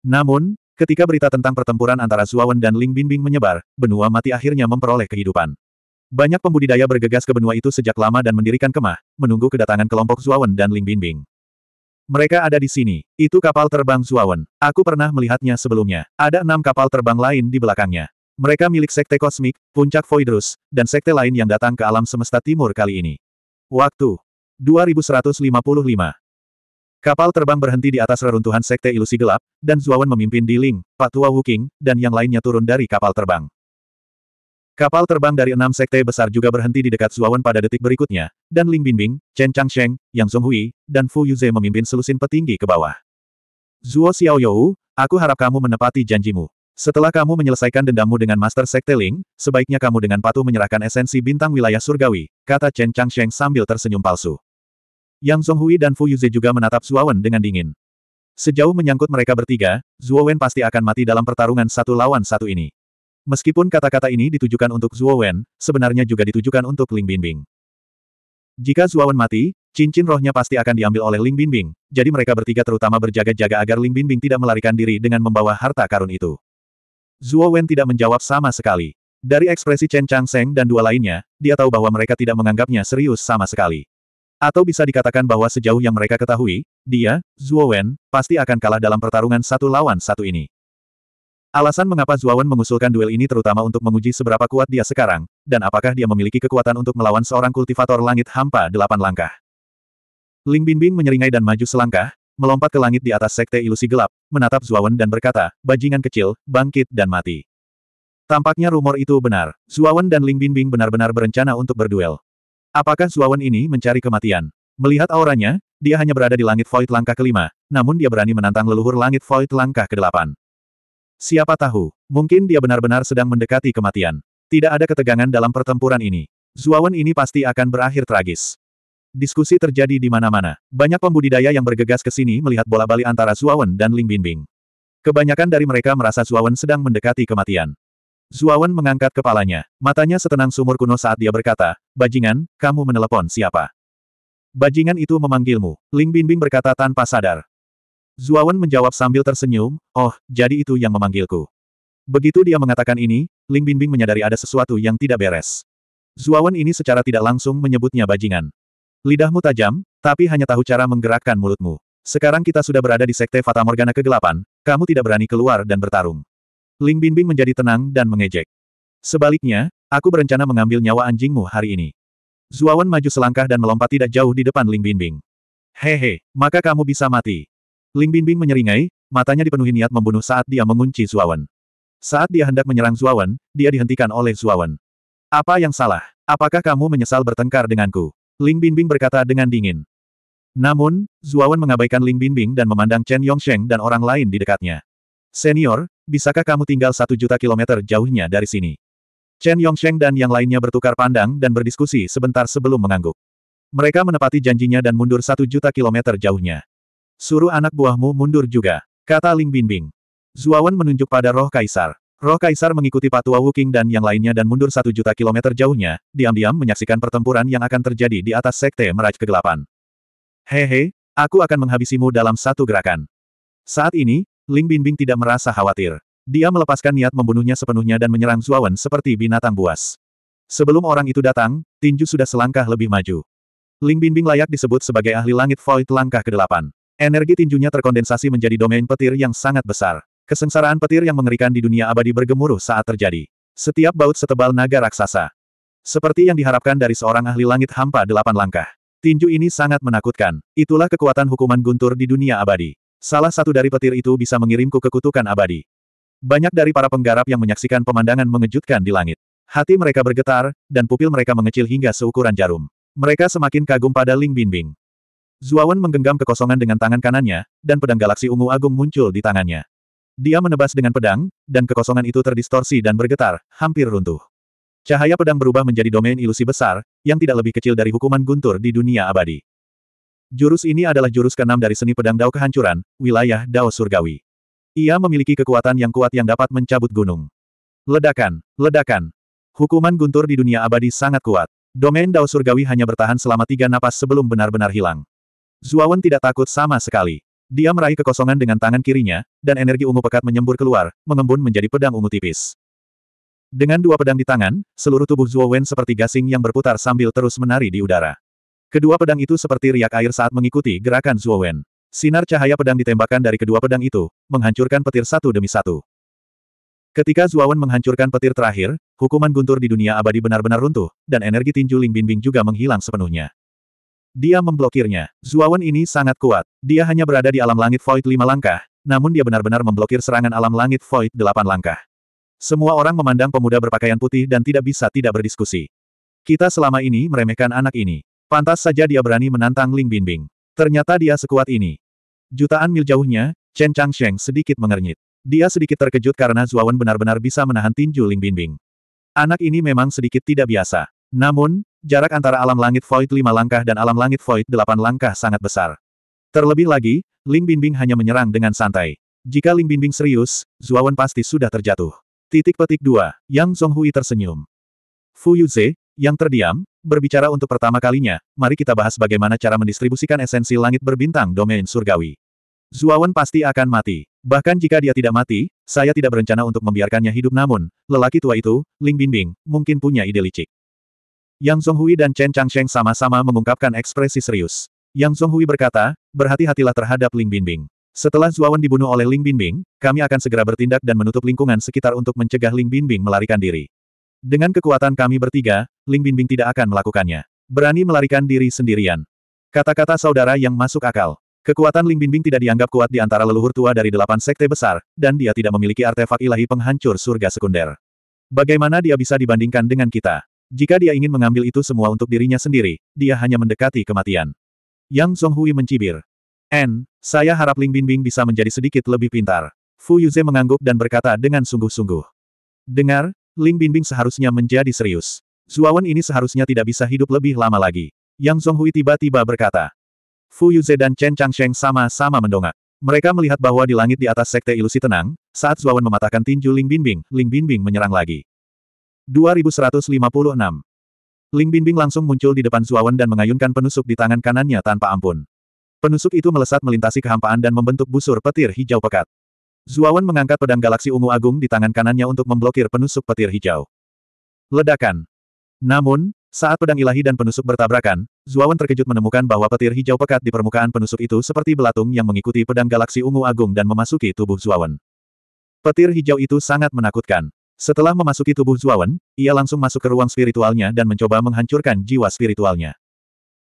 Namun, ketika berita tentang pertempuran antara Zuawan dan Ling Binbing menyebar, benua mati akhirnya memperoleh kehidupan. Banyak pembudidaya bergegas ke benua itu sejak lama dan mendirikan kemah, menunggu kedatangan kelompok Zuawan dan Ling Binbing. Mereka ada di sini. Itu kapal terbang Zuawan. Aku pernah melihatnya sebelumnya. Ada enam kapal terbang lain di belakangnya. Mereka milik Sekte Kosmik, Puncak Voidrus, dan Sekte lain yang datang ke alam semesta timur kali ini. Waktu. 2155. Kapal terbang berhenti di atas reruntuhan Sekte Ilusi Gelap, dan Zuawan memimpin Di Ling, Patua Wuking, dan yang lainnya turun dari kapal terbang. Kapal terbang dari enam sekte besar juga berhenti di dekat Zuawan pada detik berikutnya, dan Ling Binbing, Chen Changsheng, Yang Zonghui, dan Fu Yuze memimpin selusin petinggi ke bawah. Zuo Xiaoyou, aku harap kamu menepati janjimu. Setelah kamu menyelesaikan dendammu dengan Master Sekte Ling, sebaiknya kamu dengan patuh menyerahkan esensi bintang wilayah surgawi, kata Chen Changsheng sambil tersenyum palsu. Yang Zonghui dan Fu Yuze juga menatap Zuawan dengan dingin. Sejauh menyangkut mereka bertiga, Zuowen pasti akan mati dalam pertarungan satu lawan satu ini. Meskipun kata-kata ini ditujukan untuk Zhuo Wen, sebenarnya juga ditujukan untuk Ling Binbing. Jika Zhuo Wen mati, cincin rohnya pasti akan diambil oleh Ling Binbing, jadi mereka bertiga terutama berjaga-jaga agar Ling Binbing tidak melarikan diri dengan membawa harta karun itu. Zhuo Wen tidak menjawab sama sekali. Dari ekspresi Chen Chang Seng dan dua lainnya, dia tahu bahwa mereka tidak menganggapnya serius sama sekali. Atau bisa dikatakan bahwa sejauh yang mereka ketahui, dia, Zhuo Wen, pasti akan kalah dalam pertarungan satu lawan satu ini. Alasan mengapa Zuawan mengusulkan duel ini terutama untuk menguji seberapa kuat dia sekarang, dan apakah dia memiliki kekuatan untuk melawan seorang kultivator langit hampa delapan langkah. Ling Binbin menyeringai dan maju selangkah, melompat ke langit di atas sekte ilusi gelap, menatap Zuawan dan berkata, bajingan kecil, bangkit dan mati. Tampaknya rumor itu benar, Zuawan dan Ling Binbin benar-benar berencana untuk berduel. Apakah Zuawan ini mencari kematian? Melihat auranya, dia hanya berada di langit void langkah kelima, namun dia berani menantang leluhur langit void langkah kedelapan. Siapa tahu, mungkin dia benar-benar sedang mendekati kematian. Tidak ada ketegangan dalam pertempuran ini. Zuawan ini pasti akan berakhir tragis. Diskusi terjadi di mana-mana. Banyak pembudidaya yang bergegas ke sini melihat bola bali antara Zuawan dan Ling Binbing. Kebanyakan dari mereka merasa Zuawan sedang mendekati kematian. Zuawan mengangkat kepalanya. Matanya setenang sumur kuno saat dia berkata, Bajingan, kamu menelepon siapa? Bajingan itu memanggilmu. Ling Binbing berkata tanpa sadar. Zuawan menjawab sambil tersenyum, oh, jadi itu yang memanggilku. Begitu dia mengatakan ini, Ling Binbing menyadari ada sesuatu yang tidak beres. Zuawan ini secara tidak langsung menyebutnya bajingan. Lidahmu tajam, tapi hanya tahu cara menggerakkan mulutmu. Sekarang kita sudah berada di Sekte Fata Morgana kegelapan, kamu tidak berani keluar dan bertarung. Ling Binbing menjadi tenang dan mengejek. Sebaliknya, aku berencana mengambil nyawa anjingmu hari ini. Zuawan maju selangkah dan melompat tidak jauh di depan Ling Binbing. Hehe, maka kamu bisa mati. Ling Binbing menyeringai, matanya dipenuhi niat membunuh saat dia mengunci Zuawan. Saat dia hendak menyerang Zuawan, dia dihentikan oleh Zuawan. Apa yang salah? Apakah kamu menyesal bertengkar denganku? Ling Binbing berkata dengan dingin. Namun, Zuawan mengabaikan Ling Binbing dan memandang Chen Yongsheng dan orang lain di dekatnya. Senior, bisakah kamu tinggal satu juta kilometer jauhnya dari sini? Chen Yongsheng dan yang lainnya bertukar pandang dan berdiskusi sebentar sebelum mengangguk. Mereka menepati janjinya dan mundur satu juta kilometer jauhnya. Suruh anak buahmu mundur juga, kata Ling Binbing. Zuawan menunjuk pada roh kaisar. Roh kaisar mengikuti Patua Wuking dan yang lainnya dan mundur satu juta kilometer jauhnya, diam-diam menyaksikan pertempuran yang akan terjadi di atas sekte meraj kegelapan. Hehe, aku akan menghabisimu dalam satu gerakan. Saat ini, Ling Binbing tidak merasa khawatir. Dia melepaskan niat membunuhnya sepenuhnya dan menyerang Zuawan seperti binatang buas. Sebelum orang itu datang, tinju sudah selangkah lebih maju. Ling Binbing layak disebut sebagai ahli langit Void langkah ke-8. Energi tinjunya terkondensasi menjadi domain petir yang sangat besar. Kesengsaraan petir yang mengerikan di dunia abadi bergemuruh saat terjadi. Setiap baut setebal naga raksasa. Seperti yang diharapkan dari seorang ahli langit hampa delapan langkah. Tinju ini sangat menakutkan. Itulah kekuatan hukuman guntur di dunia abadi. Salah satu dari petir itu bisa mengirimku ke kutukan abadi. Banyak dari para penggarap yang menyaksikan pemandangan mengejutkan di langit. Hati mereka bergetar, dan pupil mereka mengecil hingga seukuran jarum. Mereka semakin kagum pada Ling Binbing. Zuawan menggenggam kekosongan dengan tangan kanannya, dan pedang galaksi ungu agung muncul di tangannya. Dia menebas dengan pedang, dan kekosongan itu terdistorsi dan bergetar, hampir runtuh. Cahaya pedang berubah menjadi domain ilusi besar, yang tidak lebih kecil dari hukuman guntur di dunia abadi. Jurus ini adalah jurus keenam dari seni pedang Dao Kehancuran, wilayah Dao Surgawi. Ia memiliki kekuatan yang kuat yang dapat mencabut gunung. Ledakan, ledakan. Hukuman guntur di dunia abadi sangat kuat. Domain Dao Surgawi hanya bertahan selama tiga napas sebelum benar-benar hilang. Zuawan tidak takut sama sekali. Dia meraih kekosongan dengan tangan kirinya, dan energi ungu pekat menyembur keluar, mengembun menjadi pedang ungu tipis. Dengan dua pedang di tangan, seluruh tubuh Zuowen seperti gasing yang berputar sambil terus menari di udara. Kedua pedang itu seperti riak air saat mengikuti gerakan Zuowen. Sinar cahaya pedang ditembakkan dari kedua pedang itu, menghancurkan petir satu demi satu. Ketika Zuawan menghancurkan petir terakhir, hukuman guntur di dunia abadi benar-benar runtuh, dan energi tinju Ling Binbing juga menghilang sepenuhnya. Dia memblokirnya. Zuawan ini sangat kuat. Dia hanya berada di alam langit void lima langkah, namun dia benar-benar memblokir serangan alam langit void delapan langkah. Semua orang memandang pemuda berpakaian putih dan tidak bisa tidak berdiskusi. Kita selama ini meremehkan anak ini. Pantas saja dia berani menantang Ling Binbing. Ternyata dia sekuat ini. Jutaan mil jauhnya, Chen Changsheng sedikit mengernyit. Dia sedikit terkejut karena Zuawan benar-benar bisa menahan tinju Ling Binbing. Anak ini memang sedikit tidak biasa. Namun, Jarak antara alam langit void lima langkah dan alam langit void delapan langkah sangat besar. Terlebih lagi, Ling Binbing hanya menyerang dengan santai. Jika Ling Binbing serius, Zuawan pasti sudah terjatuh. Titik petik dua, Yang Zhonghui tersenyum. Fu Yuze, yang terdiam, berbicara untuk pertama kalinya, mari kita bahas bagaimana cara mendistribusikan esensi langit berbintang domain surgawi. Zuawan pasti akan mati. Bahkan jika dia tidak mati, saya tidak berencana untuk membiarkannya hidup namun, lelaki tua itu, Ling Binbing, mungkin punya ide licik. Yang Zonghui dan Chen Changsheng sama-sama mengungkapkan ekspresi serius. Yang Zonghui berkata, berhati-hatilah terhadap Ling Binbing. Setelah Zuawan dibunuh oleh Ling Binbing, kami akan segera bertindak dan menutup lingkungan sekitar untuk mencegah Ling Binbing melarikan diri. Dengan kekuatan kami bertiga, Ling Binbing tidak akan melakukannya. Berani melarikan diri sendirian. Kata-kata saudara yang masuk akal. Kekuatan Ling Binbing tidak dianggap kuat di antara leluhur tua dari delapan sekte besar, dan dia tidak memiliki artefak ilahi penghancur surga sekunder. Bagaimana dia bisa dibandingkan dengan kita? Jika dia ingin mengambil itu semua untuk dirinya sendiri, dia hanya mendekati kematian. Yang Zonghui mencibir. N, saya harap Ling Bingbing bisa menjadi sedikit lebih pintar. Fu Yuze mengangguk dan berkata dengan sungguh-sungguh. Dengar, Ling Bingbing seharusnya menjadi serius. Zuawan ini seharusnya tidak bisa hidup lebih lama lagi. Yang Zonghui tiba-tiba berkata. Fu Yuze dan Chen Changsheng sama-sama mendongak. Mereka melihat bahwa di langit di atas sekte ilusi tenang, saat Zuawan mematahkan tinju Ling Binbing, Ling Binbing menyerang lagi. 2156. Ling Binbing langsung muncul di depan Zuawan dan mengayunkan penusuk di tangan kanannya tanpa ampun. Penusuk itu melesat melintasi kehampaan dan membentuk busur petir hijau pekat. Zuawan mengangkat pedang galaksi ungu agung di tangan kanannya untuk memblokir penusuk petir hijau. Ledakan. Namun, saat pedang ilahi dan penusuk bertabrakan, Zuawan terkejut menemukan bahwa petir hijau pekat di permukaan penusuk itu seperti belatung yang mengikuti pedang galaksi ungu agung dan memasuki tubuh Zuawan. Petir hijau itu sangat menakutkan. Setelah memasuki tubuh Zuawan, ia langsung masuk ke ruang spiritualnya dan mencoba menghancurkan jiwa spiritualnya.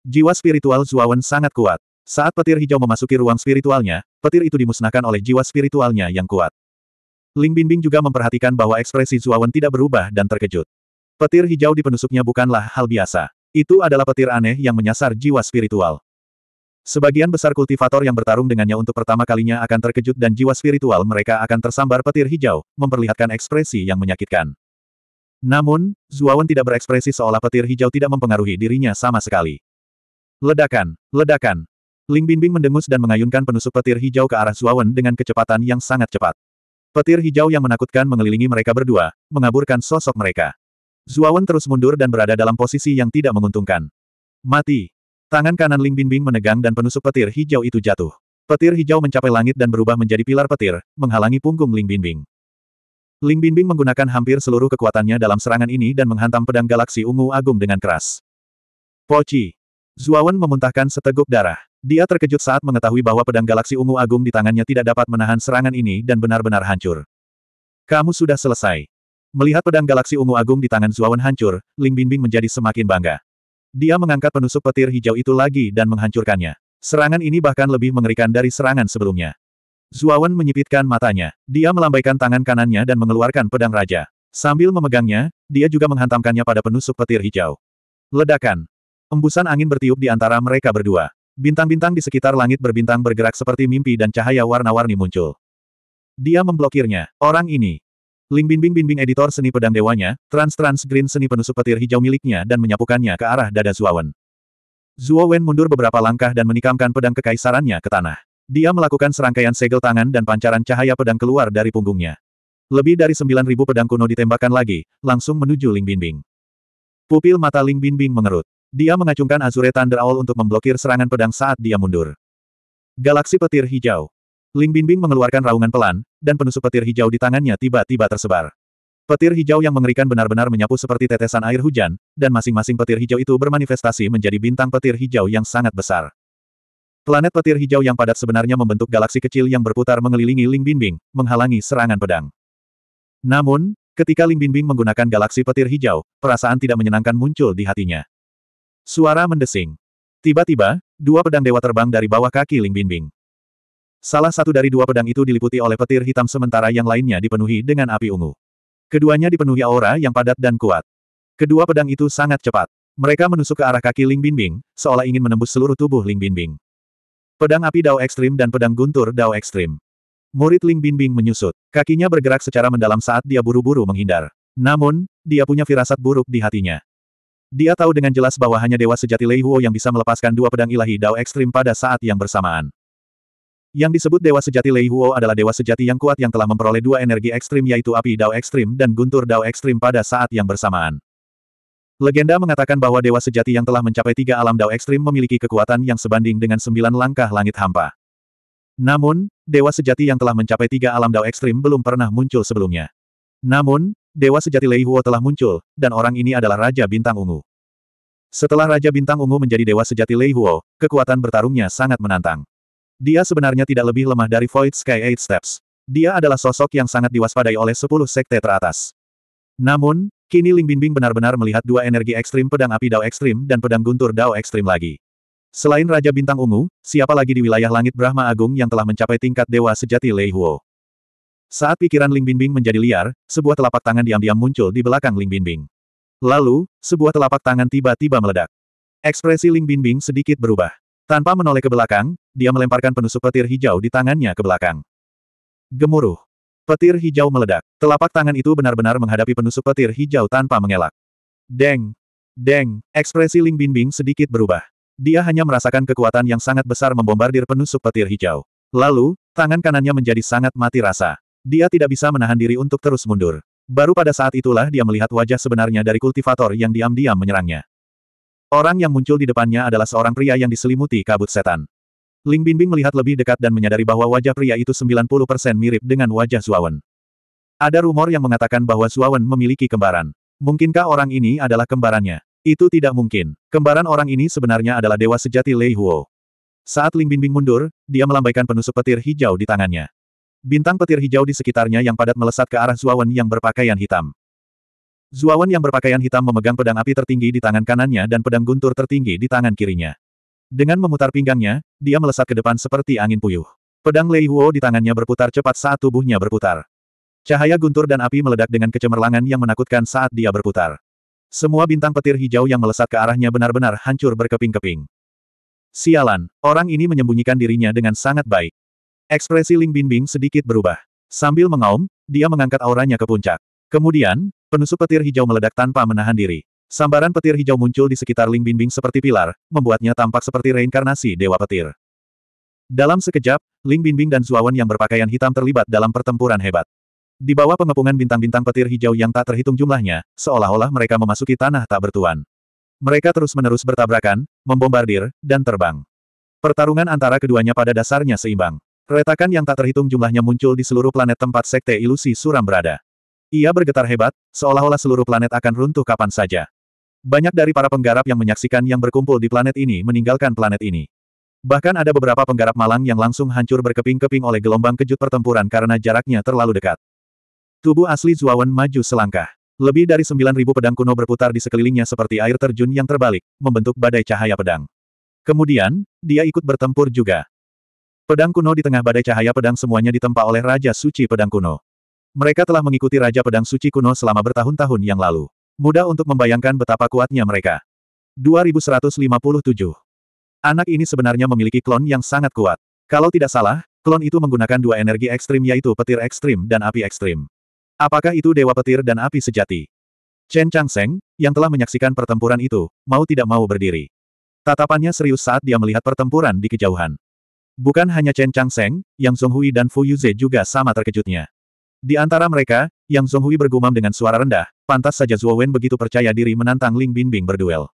Jiwa spiritual Zuawan sangat kuat. Saat petir hijau memasuki ruang spiritualnya, petir itu dimusnahkan oleh jiwa spiritualnya yang kuat. Ling Binbing juga memperhatikan bahwa ekspresi Zuawan tidak berubah dan terkejut. Petir hijau di penusuknya bukanlah hal biasa. Itu adalah petir aneh yang menyasar jiwa spiritual. Sebagian besar kultivator yang bertarung dengannya untuk pertama kalinya akan terkejut dan jiwa spiritual mereka akan tersambar petir hijau, memperlihatkan ekspresi yang menyakitkan. Namun, Zuawan tidak berekspresi seolah petir hijau tidak mempengaruhi dirinya sama sekali. Ledakan, ledakan. Ling Bingbing mendengus dan mengayunkan penusuk petir hijau ke arah Zuawan dengan kecepatan yang sangat cepat. Petir hijau yang menakutkan mengelilingi mereka berdua, mengaburkan sosok mereka. Zuawan terus mundur dan berada dalam posisi yang tidak menguntungkan. Mati, Tangan kanan Ling Binbing menegang dan penusuk petir hijau itu jatuh. Petir hijau mencapai langit dan berubah menjadi pilar petir, menghalangi punggung Ling Binbing. Ling Binbing menggunakan hampir seluruh kekuatannya dalam serangan ini dan menghantam pedang galaksi ungu agung dengan keras. Poci. Zuawan memuntahkan seteguk darah. Dia terkejut saat mengetahui bahwa pedang galaksi ungu agung di tangannya tidak dapat menahan serangan ini dan benar-benar hancur. Kamu sudah selesai. Melihat pedang galaksi ungu agung di tangan Zuawan hancur, Ling Binbing menjadi semakin bangga. Dia mengangkat penusuk petir hijau itu lagi dan menghancurkannya. Serangan ini bahkan lebih mengerikan dari serangan sebelumnya. Zuawan menyipitkan matanya. Dia melambaikan tangan kanannya dan mengeluarkan pedang raja. Sambil memegangnya, dia juga menghantamkannya pada penusuk petir hijau. Ledakan. Embusan angin bertiup di antara mereka berdua. Bintang-bintang di sekitar langit berbintang bergerak seperti mimpi dan cahaya warna-warni muncul. Dia memblokirnya. Orang ini. Ling Binbing Binbing editor seni pedang dewanya, Trans Trans Green seni penusuk petir hijau miliknya dan menyapukannya ke arah dada Zuo Wen. Zuo Wen mundur beberapa langkah dan menikamkan pedang kekaisarannya ke tanah. Dia melakukan serangkaian segel tangan dan pancaran cahaya pedang keluar dari punggungnya. Lebih dari 9.000 pedang kuno ditembakkan lagi, langsung menuju Ling Binbing. Pupil mata Ling Binbing mengerut. Dia mengacungkan Azure Thunder Owl untuk memblokir serangan pedang saat dia mundur. Galaksi petir hijau. Ling Binbing mengeluarkan raungan pelan, dan penusuk petir hijau di tangannya tiba-tiba tersebar. Petir hijau yang mengerikan benar-benar menyapu seperti tetesan air hujan, dan masing-masing petir hijau itu bermanifestasi menjadi bintang petir hijau yang sangat besar. Planet petir hijau yang padat sebenarnya membentuk galaksi kecil yang berputar mengelilingi Ling Binbing, menghalangi serangan pedang. Namun, ketika Ling Binbing menggunakan galaksi petir hijau, perasaan tidak menyenangkan muncul di hatinya. Suara mendesing. Tiba-tiba, dua pedang dewa terbang dari bawah kaki Ling Binbing. Salah satu dari dua pedang itu diliputi oleh petir hitam sementara yang lainnya dipenuhi dengan api ungu. Keduanya dipenuhi aura yang padat dan kuat. Kedua pedang itu sangat cepat. Mereka menusuk ke arah kaki Ling Binbing, seolah ingin menembus seluruh tubuh Ling Binbing. Pedang api Dao Ekstrim dan pedang guntur Dao Ekstrim. Murid Ling Binbing menyusut. Kakinya bergerak secara mendalam saat dia buru-buru menghindar. Namun, dia punya firasat buruk di hatinya. Dia tahu dengan jelas bahwa hanya dewa sejati Lei Huo yang bisa melepaskan dua pedang ilahi Dao Ekstrim pada saat yang bersamaan. Yang disebut dewa sejati Lei Huo adalah dewa sejati yang kuat yang telah memperoleh dua energi ekstrim yaitu api Dao ekstrim dan guntur Dao ekstrim pada saat yang bersamaan. Legenda mengatakan bahwa dewa sejati yang telah mencapai tiga alam Dao ekstrim memiliki kekuatan yang sebanding dengan sembilan langkah langit hampa. Namun, dewa sejati yang telah mencapai tiga alam Dao ekstrim belum pernah muncul sebelumnya. Namun, dewa sejati Lei Huo telah muncul, dan orang ini adalah Raja Bintang Ungu. Setelah Raja Bintang Ungu menjadi dewa sejati Lei Huo, kekuatan bertarungnya sangat menantang. Dia sebenarnya tidak lebih lemah dari Void Sky Eight Steps. Dia adalah sosok yang sangat diwaspadai oleh sepuluh sekte teratas. Namun, kini Ling Bingbing benar-benar melihat dua energi ekstrim pedang api Dao ekstrim dan pedang guntur Dao ekstrim lagi. Selain Raja Bintang Ungu, siapa lagi di wilayah langit Brahma Agung yang telah mencapai tingkat dewa sejati Lei Huo? Saat pikiran Ling Bingbing menjadi liar, sebuah telapak tangan diam-diam muncul di belakang Ling Bingbing. Lalu, sebuah telapak tangan tiba-tiba meledak. Ekspresi Ling Bingbing sedikit berubah. Tanpa menoleh ke belakang, dia melemparkan penusuk petir hijau di tangannya ke belakang. Gemuruh. Petir hijau meledak. Telapak tangan itu benar-benar menghadapi penusuk petir hijau tanpa mengelak. Deng. Deng. Ekspresi Ling Binbing sedikit berubah. Dia hanya merasakan kekuatan yang sangat besar membombardir penusuk petir hijau. Lalu, tangan kanannya menjadi sangat mati rasa. Dia tidak bisa menahan diri untuk terus mundur. Baru pada saat itulah dia melihat wajah sebenarnya dari kultivator yang diam-diam menyerangnya. Orang yang muncul di depannya adalah seorang pria yang diselimuti kabut setan. Ling Binbing melihat lebih dekat dan menyadari bahwa wajah pria itu 90% mirip dengan wajah Zuawan. Ada rumor yang mengatakan bahwa Zuawan memiliki kembaran. Mungkinkah orang ini adalah kembarannya? Itu tidak mungkin. Kembaran orang ini sebenarnya adalah dewa sejati Lei Huo. Saat Ling Binbing mundur, dia melambaikan penusuk petir hijau di tangannya. Bintang petir hijau di sekitarnya yang padat melesat ke arah Zuawan yang berpakaian hitam. Zuawan yang berpakaian hitam memegang pedang api tertinggi di tangan kanannya dan pedang guntur tertinggi di tangan kirinya. Dengan memutar pinggangnya, dia melesat ke depan seperti angin puyuh. Pedang Lei Huo di tangannya berputar cepat saat tubuhnya berputar. Cahaya guntur dan api meledak dengan kecemerlangan yang menakutkan saat dia berputar. Semua bintang petir hijau yang melesat ke arahnya benar-benar hancur berkeping-keping. Sialan, orang ini menyembunyikan dirinya dengan sangat baik. Ekspresi Ling Binbing sedikit berubah. Sambil mengaum, dia mengangkat auranya ke puncak. Kemudian, Penusuk petir hijau meledak tanpa menahan diri. Sambaran petir hijau muncul di sekitar Ling Bingbing seperti pilar, membuatnya tampak seperti reinkarnasi Dewa Petir. Dalam sekejap, Ling Bingbing dan Zuawan yang berpakaian hitam terlibat dalam pertempuran hebat. Di bawah pengepungan bintang-bintang petir hijau yang tak terhitung jumlahnya, seolah-olah mereka memasuki tanah tak bertuan. Mereka terus-menerus bertabrakan, membombardir, dan terbang. Pertarungan antara keduanya pada dasarnya seimbang. Retakan yang tak terhitung jumlahnya muncul di seluruh planet tempat Sekte Ilusi Suram berada. Ia bergetar hebat, seolah-olah seluruh planet akan runtuh kapan saja. Banyak dari para penggarap yang menyaksikan yang berkumpul di planet ini meninggalkan planet ini. Bahkan ada beberapa penggarap malang yang langsung hancur berkeping-keping oleh gelombang kejut pertempuran karena jaraknya terlalu dekat. Tubuh asli Zuawan maju selangkah. Lebih dari 9.000 pedang kuno berputar di sekelilingnya seperti air terjun yang terbalik, membentuk badai cahaya pedang. Kemudian, dia ikut bertempur juga. Pedang kuno di tengah badai cahaya pedang semuanya ditempa oleh Raja Suci Pedang Kuno. Mereka telah mengikuti Raja Pedang Suci kuno selama bertahun-tahun yang lalu. Mudah untuk membayangkan betapa kuatnya mereka. 2157. Anak ini sebenarnya memiliki klon yang sangat kuat. Kalau tidak salah, klon itu menggunakan dua energi ekstrim yaitu petir ekstrim dan api ekstrim. Apakah itu dewa petir dan api sejati? Chen Changseng, yang telah menyaksikan pertempuran itu, mau tidak mau berdiri. Tatapannya serius saat dia melihat pertempuran di kejauhan. Bukan hanya Chen Changseng, Yang Song Hui dan Fu Yuze juga sama terkejutnya. Di antara mereka, Yang Zhonghui bergumam dengan suara rendah, pantas saja Zhuo Wen begitu percaya diri menantang Ling Binbing berduel.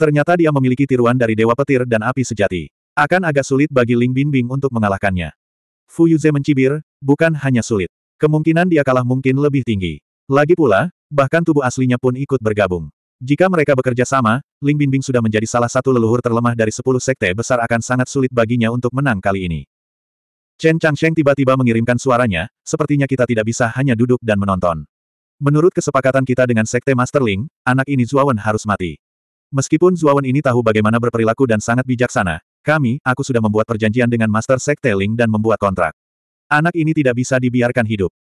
Ternyata dia memiliki tiruan dari Dewa Petir dan Api Sejati. Akan agak sulit bagi Ling Binbing untuk mengalahkannya. Fu Yuze mencibir, bukan hanya sulit. Kemungkinan dia kalah mungkin lebih tinggi. Lagi pula, bahkan tubuh aslinya pun ikut bergabung. Jika mereka bekerja sama, Ling Binbing sudah menjadi salah satu leluhur terlemah dari sepuluh sekte besar akan sangat sulit baginya untuk menang kali ini. Chen Changsheng tiba-tiba mengirimkan suaranya, sepertinya kita tidak bisa hanya duduk dan menonton. Menurut kesepakatan kita dengan Sekte Masterling, anak ini Zuawan harus mati. Meskipun Zuawan ini tahu bagaimana berperilaku dan sangat bijaksana, kami, aku sudah membuat perjanjian dengan Master Sekte Ling dan membuat kontrak. Anak ini tidak bisa dibiarkan hidup.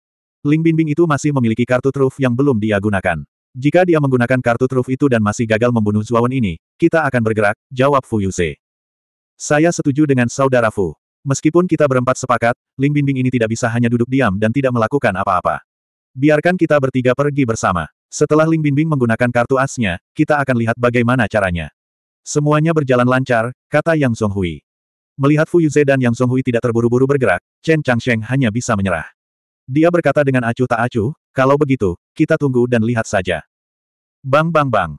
Ling Binbing itu masih memiliki kartu truf yang belum dia gunakan. Jika dia menggunakan kartu truf itu dan masih gagal membunuh Zuawan ini, kita akan bergerak, jawab Fu Yuse. Saya setuju dengan saudara Fu. Meskipun kita berempat sepakat, Ling Bingbing ini tidak bisa hanya duduk diam dan tidak melakukan apa-apa. Biarkan kita bertiga pergi bersama. Setelah Ling Bingbing menggunakan kartu asnya, kita akan lihat bagaimana caranya. Semuanya berjalan lancar, kata Yang Hui. Melihat Fu Yuze dan Yang Hui tidak terburu-buru bergerak, Chen Changsheng hanya bisa menyerah. Dia berkata dengan acuh tak acuh, kalau begitu, kita tunggu dan lihat saja. Bang bang bang.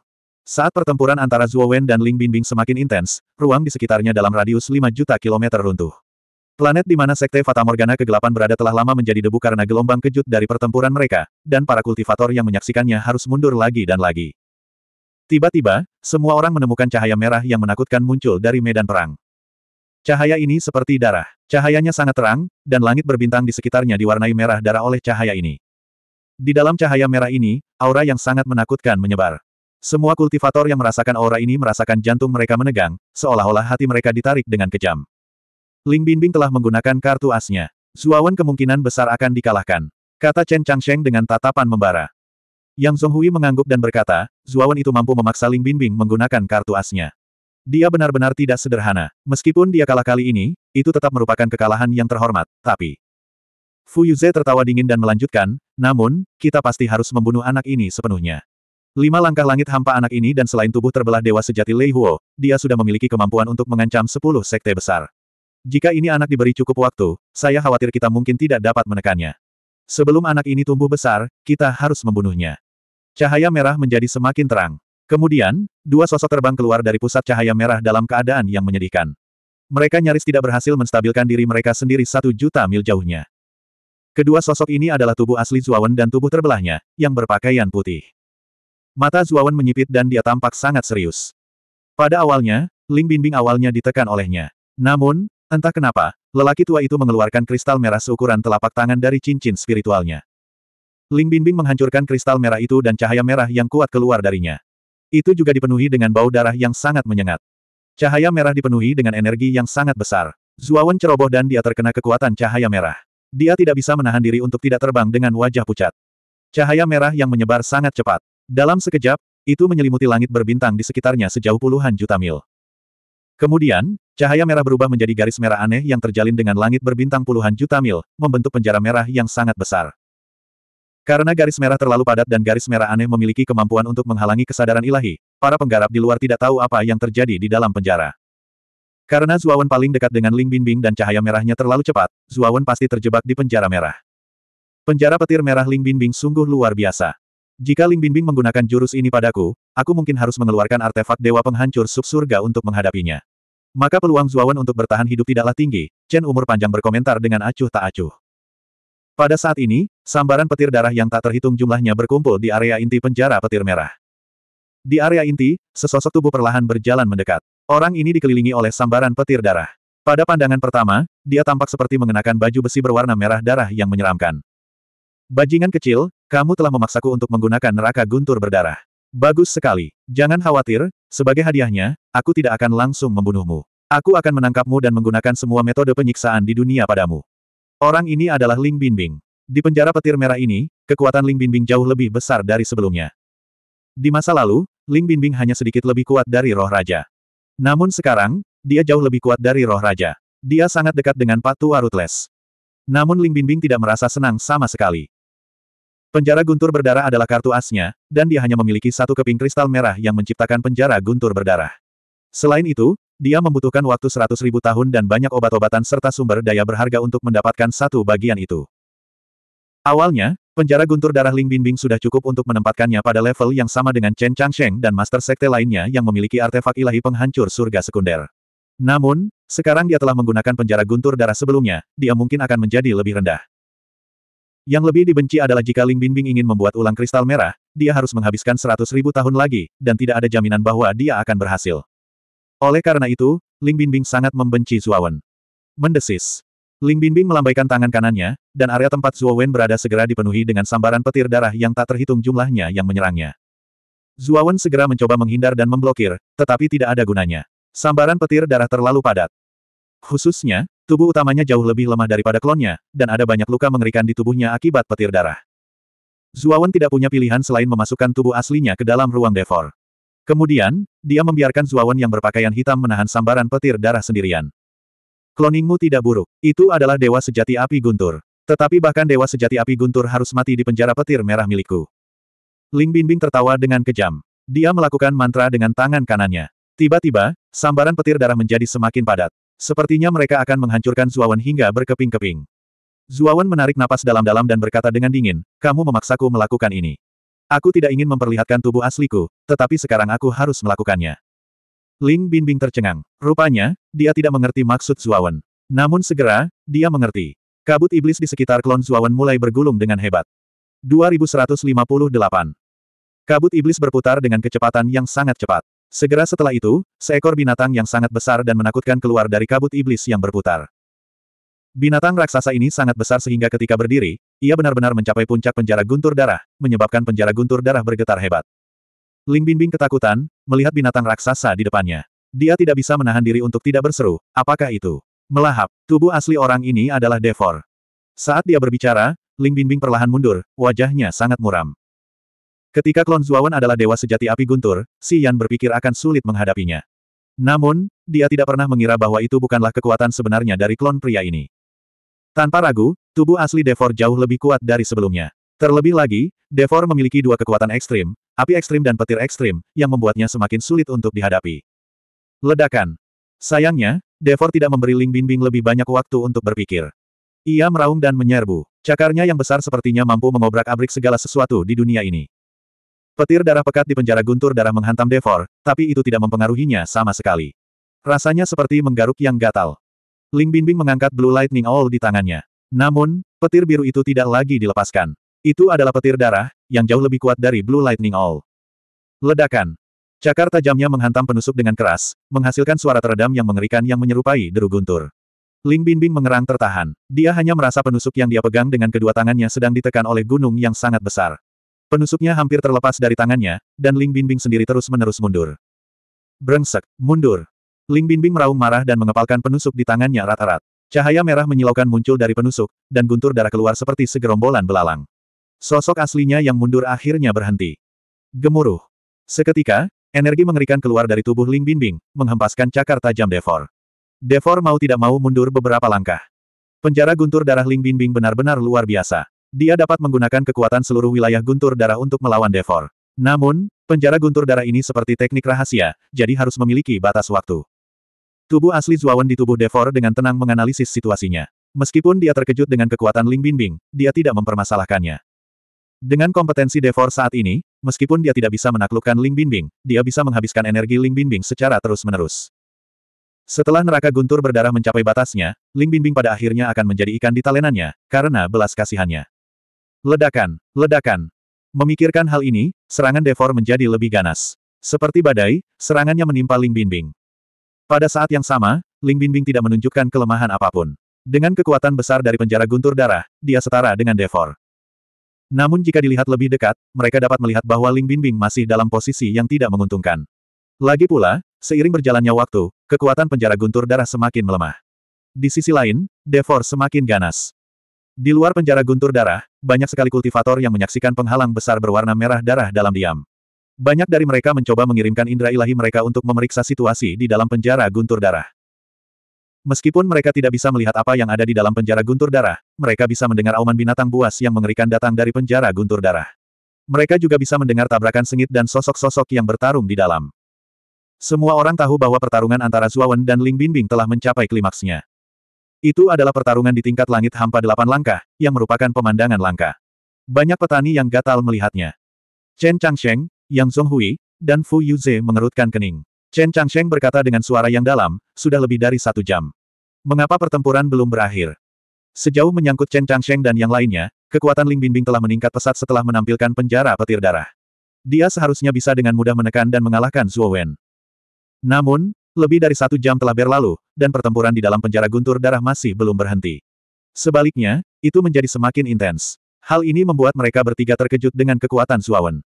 Saat pertempuran antara Zhuo Wen dan Ling Bingbing semakin intens, ruang di sekitarnya dalam radius 5 juta kilometer runtuh. Planet di mana Sekte Fata Morgana kegelapan berada telah lama menjadi debu karena gelombang kejut dari pertempuran mereka, dan para kultivator yang menyaksikannya harus mundur lagi dan lagi. Tiba-tiba, semua orang menemukan cahaya merah yang menakutkan muncul dari medan perang. Cahaya ini seperti darah. Cahayanya sangat terang, dan langit berbintang di sekitarnya diwarnai merah darah oleh cahaya ini. Di dalam cahaya merah ini, aura yang sangat menakutkan menyebar. Semua kultivator yang merasakan aura ini merasakan jantung mereka menegang, seolah-olah hati mereka ditarik dengan kejam. Ling Binbing telah menggunakan kartu asnya. Zuawan kemungkinan besar akan dikalahkan. Kata Chen Changsheng dengan tatapan membara. Yang Zhonghui mengangguk dan berkata, Zuawan itu mampu memaksa Ling Binbing menggunakan kartu asnya. Dia benar-benar tidak sederhana. Meskipun dia kalah kali ini, itu tetap merupakan kekalahan yang terhormat, tapi... Fu Yuze tertawa dingin dan melanjutkan, namun, kita pasti harus membunuh anak ini sepenuhnya. Lima langkah langit hampa anak ini dan selain tubuh terbelah dewa sejati Lei Huo, dia sudah memiliki kemampuan untuk mengancam sepuluh sekte besar. Jika ini anak diberi cukup waktu, saya khawatir kita mungkin tidak dapat menekannya. Sebelum anak ini tumbuh besar, kita harus membunuhnya. Cahaya merah menjadi semakin terang. Kemudian, dua sosok terbang keluar dari pusat cahaya merah dalam keadaan yang menyedihkan. Mereka nyaris tidak berhasil menstabilkan diri mereka sendiri satu juta mil jauhnya. Kedua sosok ini adalah tubuh asli Zuawan dan tubuh terbelahnya, yang berpakaian putih. Mata Zuawan menyipit dan dia tampak sangat serius. Pada awalnya, Ling Binbing awalnya ditekan olehnya. Namun, Entah kenapa, lelaki tua itu mengeluarkan kristal merah seukuran telapak tangan dari cincin spiritualnya. Ling Binbing menghancurkan kristal merah itu dan cahaya merah yang kuat keluar darinya. Itu juga dipenuhi dengan bau darah yang sangat menyengat. Cahaya merah dipenuhi dengan energi yang sangat besar. Zuawan ceroboh dan dia terkena kekuatan cahaya merah. Dia tidak bisa menahan diri untuk tidak terbang dengan wajah pucat. Cahaya merah yang menyebar sangat cepat. Dalam sekejap, itu menyelimuti langit berbintang di sekitarnya sejauh puluhan juta mil. Kemudian, Cahaya merah berubah menjadi garis merah aneh yang terjalin dengan langit berbintang puluhan juta mil, membentuk penjara merah yang sangat besar. Karena garis merah terlalu padat dan garis merah aneh memiliki kemampuan untuk menghalangi kesadaran ilahi, para penggarap di luar tidak tahu apa yang terjadi di dalam penjara. Karena Zuawan paling dekat dengan Ling Bingbing dan cahaya merahnya terlalu cepat, Zuawan pasti terjebak di penjara merah. Penjara petir merah Ling Bingbing sungguh luar biasa. Jika Ling Bingbing menggunakan jurus ini padaku, aku mungkin harus mengeluarkan artefak Dewa Penghancur sub surga untuk menghadapinya. Maka peluang Zuawan untuk bertahan hidup tidaklah tinggi, Chen umur panjang berkomentar dengan acuh tak acuh. Pada saat ini, sambaran petir darah yang tak terhitung jumlahnya berkumpul di area inti penjara petir merah. Di area inti, sesosok tubuh perlahan berjalan mendekat. Orang ini dikelilingi oleh sambaran petir darah. Pada pandangan pertama, dia tampak seperti mengenakan baju besi berwarna merah darah yang menyeramkan. Bajingan kecil, kamu telah memaksaku untuk menggunakan neraka guntur berdarah. Bagus sekali. Jangan khawatir, sebagai hadiahnya, aku tidak akan langsung membunuhmu. Aku akan menangkapmu dan menggunakan semua metode penyiksaan di dunia padamu. Orang ini adalah Ling Binbing. Di penjara petir merah ini, kekuatan Ling Binbing jauh lebih besar dari sebelumnya. Di masa lalu, Ling Binbing hanya sedikit lebih kuat dari roh raja. Namun sekarang, dia jauh lebih kuat dari roh raja. Dia sangat dekat dengan Patu Arutles. Namun Ling Binbing tidak merasa senang sama sekali. Penjara guntur berdarah adalah kartu asnya, dan dia hanya memiliki satu keping kristal merah yang menciptakan penjara guntur berdarah. Selain itu, dia membutuhkan waktu 100.000 tahun dan banyak obat-obatan serta sumber daya berharga untuk mendapatkan satu bagian itu. Awalnya, penjara guntur darah Ling Binbing sudah cukup untuk menempatkannya pada level yang sama dengan Chen Changsheng dan Master Sekte lainnya yang memiliki artefak ilahi penghancur surga sekunder. Namun, sekarang dia telah menggunakan penjara guntur darah sebelumnya, dia mungkin akan menjadi lebih rendah. Yang lebih dibenci adalah jika Ling Binbing ingin membuat ulang kristal merah, dia harus menghabiskan seratus ribu tahun lagi, dan tidak ada jaminan bahwa dia akan berhasil. Oleh karena itu, Ling Binbing sangat membenci Zuawan. Mendesis. Ling Binbing melambaikan tangan kanannya, dan area tempat Zuawan berada segera dipenuhi dengan sambaran petir darah yang tak terhitung jumlahnya yang menyerangnya. Zuawan segera mencoba menghindar dan memblokir, tetapi tidak ada gunanya. Sambaran petir darah terlalu padat. Khususnya, Tubuh utamanya jauh lebih lemah daripada klonnya, dan ada banyak luka mengerikan di tubuhnya akibat petir darah. Zuawan tidak punya pilihan selain memasukkan tubuh aslinya ke dalam ruang devor. Kemudian, dia membiarkan Zuawan yang berpakaian hitam menahan sambaran petir darah sendirian. Kloningmu tidak buruk. Itu adalah dewa sejati api guntur. Tetapi bahkan dewa sejati api guntur harus mati di penjara petir merah milikku. Ling Binbing tertawa dengan kejam. Dia melakukan mantra dengan tangan kanannya. Tiba-tiba, sambaran petir darah menjadi semakin padat. Sepertinya mereka akan menghancurkan Zuawan hingga berkeping-keping. Zuawan menarik napas dalam-dalam dan berkata dengan dingin, kamu memaksaku melakukan ini. Aku tidak ingin memperlihatkan tubuh asliku, tetapi sekarang aku harus melakukannya. Ling Binbing tercengang. Rupanya, dia tidak mengerti maksud Zuawan. Namun segera, dia mengerti. Kabut iblis di sekitar klon Zuawan mulai bergulung dengan hebat. 2158. Kabut iblis berputar dengan kecepatan yang sangat cepat. Segera setelah itu, seekor binatang yang sangat besar dan menakutkan keluar dari kabut iblis yang berputar. Binatang raksasa ini sangat besar sehingga ketika berdiri, ia benar-benar mencapai puncak penjara guntur darah, menyebabkan penjara guntur darah bergetar hebat. Ling Bingbing ketakutan, melihat binatang raksasa di depannya. Dia tidak bisa menahan diri untuk tidak berseru, apakah itu? Melahap, tubuh asli orang ini adalah Devor. Saat dia berbicara, Ling Bingbing perlahan mundur, wajahnya sangat muram. Ketika klon Zuawan adalah dewa sejati api guntur, Si Yan berpikir akan sulit menghadapinya. Namun, dia tidak pernah mengira bahwa itu bukanlah kekuatan sebenarnya dari klon pria ini. Tanpa ragu, tubuh asli Devor jauh lebih kuat dari sebelumnya. Terlebih lagi, Devor memiliki dua kekuatan ekstrim, api ekstrim dan petir ekstrim, yang membuatnya semakin sulit untuk dihadapi. Ledakan. Sayangnya, Devor tidak memberi Ling Bingbing lebih banyak waktu untuk berpikir. Ia meraung dan menyerbu. Cakarnya yang besar sepertinya mampu mengobrak-abrik segala sesuatu di dunia ini. Petir darah pekat di penjara guntur darah menghantam Devor, tapi itu tidak mempengaruhinya sama sekali. Rasanya seperti menggaruk yang gatal. Ling Binbing mengangkat Blue Lightning All di tangannya. Namun, petir biru itu tidak lagi dilepaskan. Itu adalah petir darah, yang jauh lebih kuat dari Blue Lightning All. Ledakan. Cakar tajamnya menghantam penusuk dengan keras, menghasilkan suara teredam yang mengerikan yang menyerupai deru guntur. Ling Binbing mengerang tertahan. Dia hanya merasa penusuk yang dia pegang dengan kedua tangannya sedang ditekan oleh gunung yang sangat besar. Penusuknya hampir terlepas dari tangannya, dan Ling Binbing sendiri terus-menerus mundur. Brengsek, mundur. Ling Binbing meraung marah dan mengepalkan penusuk di tangannya erat-erat. Cahaya merah menyilaukan muncul dari penusuk, dan guntur darah keluar seperti segerombolan belalang. Sosok aslinya yang mundur akhirnya berhenti. Gemuruh. Seketika, energi mengerikan keluar dari tubuh Ling Binbing, menghempaskan cakar tajam Devor. Devor mau tidak mau mundur beberapa langkah. Penjara guntur darah Ling Binbing benar-benar luar biasa. Dia dapat menggunakan kekuatan seluruh wilayah guntur darah untuk melawan Devor. Namun, penjara guntur darah ini seperti teknik rahasia, jadi harus memiliki batas waktu. Tubuh asli Zuawan di tubuh Devor dengan tenang menganalisis situasinya. Meskipun dia terkejut dengan kekuatan Ling Binbing, dia tidak mempermasalahkannya. Dengan kompetensi Devor saat ini, meskipun dia tidak bisa menaklukkan Ling Binbing, dia bisa menghabiskan energi Ling Binbing secara terus-menerus. Setelah neraka guntur berdarah mencapai batasnya, Ling Binbing pada akhirnya akan menjadi ikan di talenannya, karena belas kasihannya. Ledakan, ledakan. Memikirkan hal ini, serangan Devor menjadi lebih ganas. Seperti badai, serangannya menimpa Ling Binbing. Pada saat yang sama, Ling Binbing tidak menunjukkan kelemahan apapun. Dengan kekuatan besar dari penjara guntur darah, dia setara dengan Devor. Namun jika dilihat lebih dekat, mereka dapat melihat bahwa Ling Binbing masih dalam posisi yang tidak menguntungkan. Lagi pula, seiring berjalannya waktu, kekuatan penjara guntur darah semakin melemah. Di sisi lain, Devor semakin ganas. Di luar penjara guntur darah, banyak sekali kultivator yang menyaksikan penghalang besar berwarna merah darah dalam diam. Banyak dari mereka mencoba mengirimkan indera ilahi mereka untuk memeriksa situasi di dalam penjara guntur darah. Meskipun mereka tidak bisa melihat apa yang ada di dalam penjara guntur darah, mereka bisa mendengar auman binatang buas yang mengerikan datang dari penjara guntur darah. Mereka juga bisa mendengar tabrakan sengit dan sosok-sosok yang bertarung di dalam. Semua orang tahu bahwa pertarungan antara Zuawan dan Ling Binbing telah mencapai klimaksnya. Itu adalah pertarungan di tingkat langit hampa delapan langkah, yang merupakan pemandangan langka. Banyak petani yang gatal melihatnya. Chen Changsheng, Yang Zhonghui, dan Fu Yuze mengerutkan kening. Chen Changsheng berkata dengan suara yang dalam, sudah lebih dari satu jam. Mengapa pertempuran belum berakhir? Sejauh menyangkut Chen Changsheng dan yang lainnya, kekuatan Ling Bingbing telah meningkat pesat setelah menampilkan penjara petir darah. Dia seharusnya bisa dengan mudah menekan dan mengalahkan Zhuo Wen. Namun, lebih dari satu jam telah berlalu, dan pertempuran di dalam penjara guntur darah masih belum berhenti. Sebaliknya, itu menjadi semakin intens. Hal ini membuat mereka bertiga terkejut dengan kekuatan Suawen.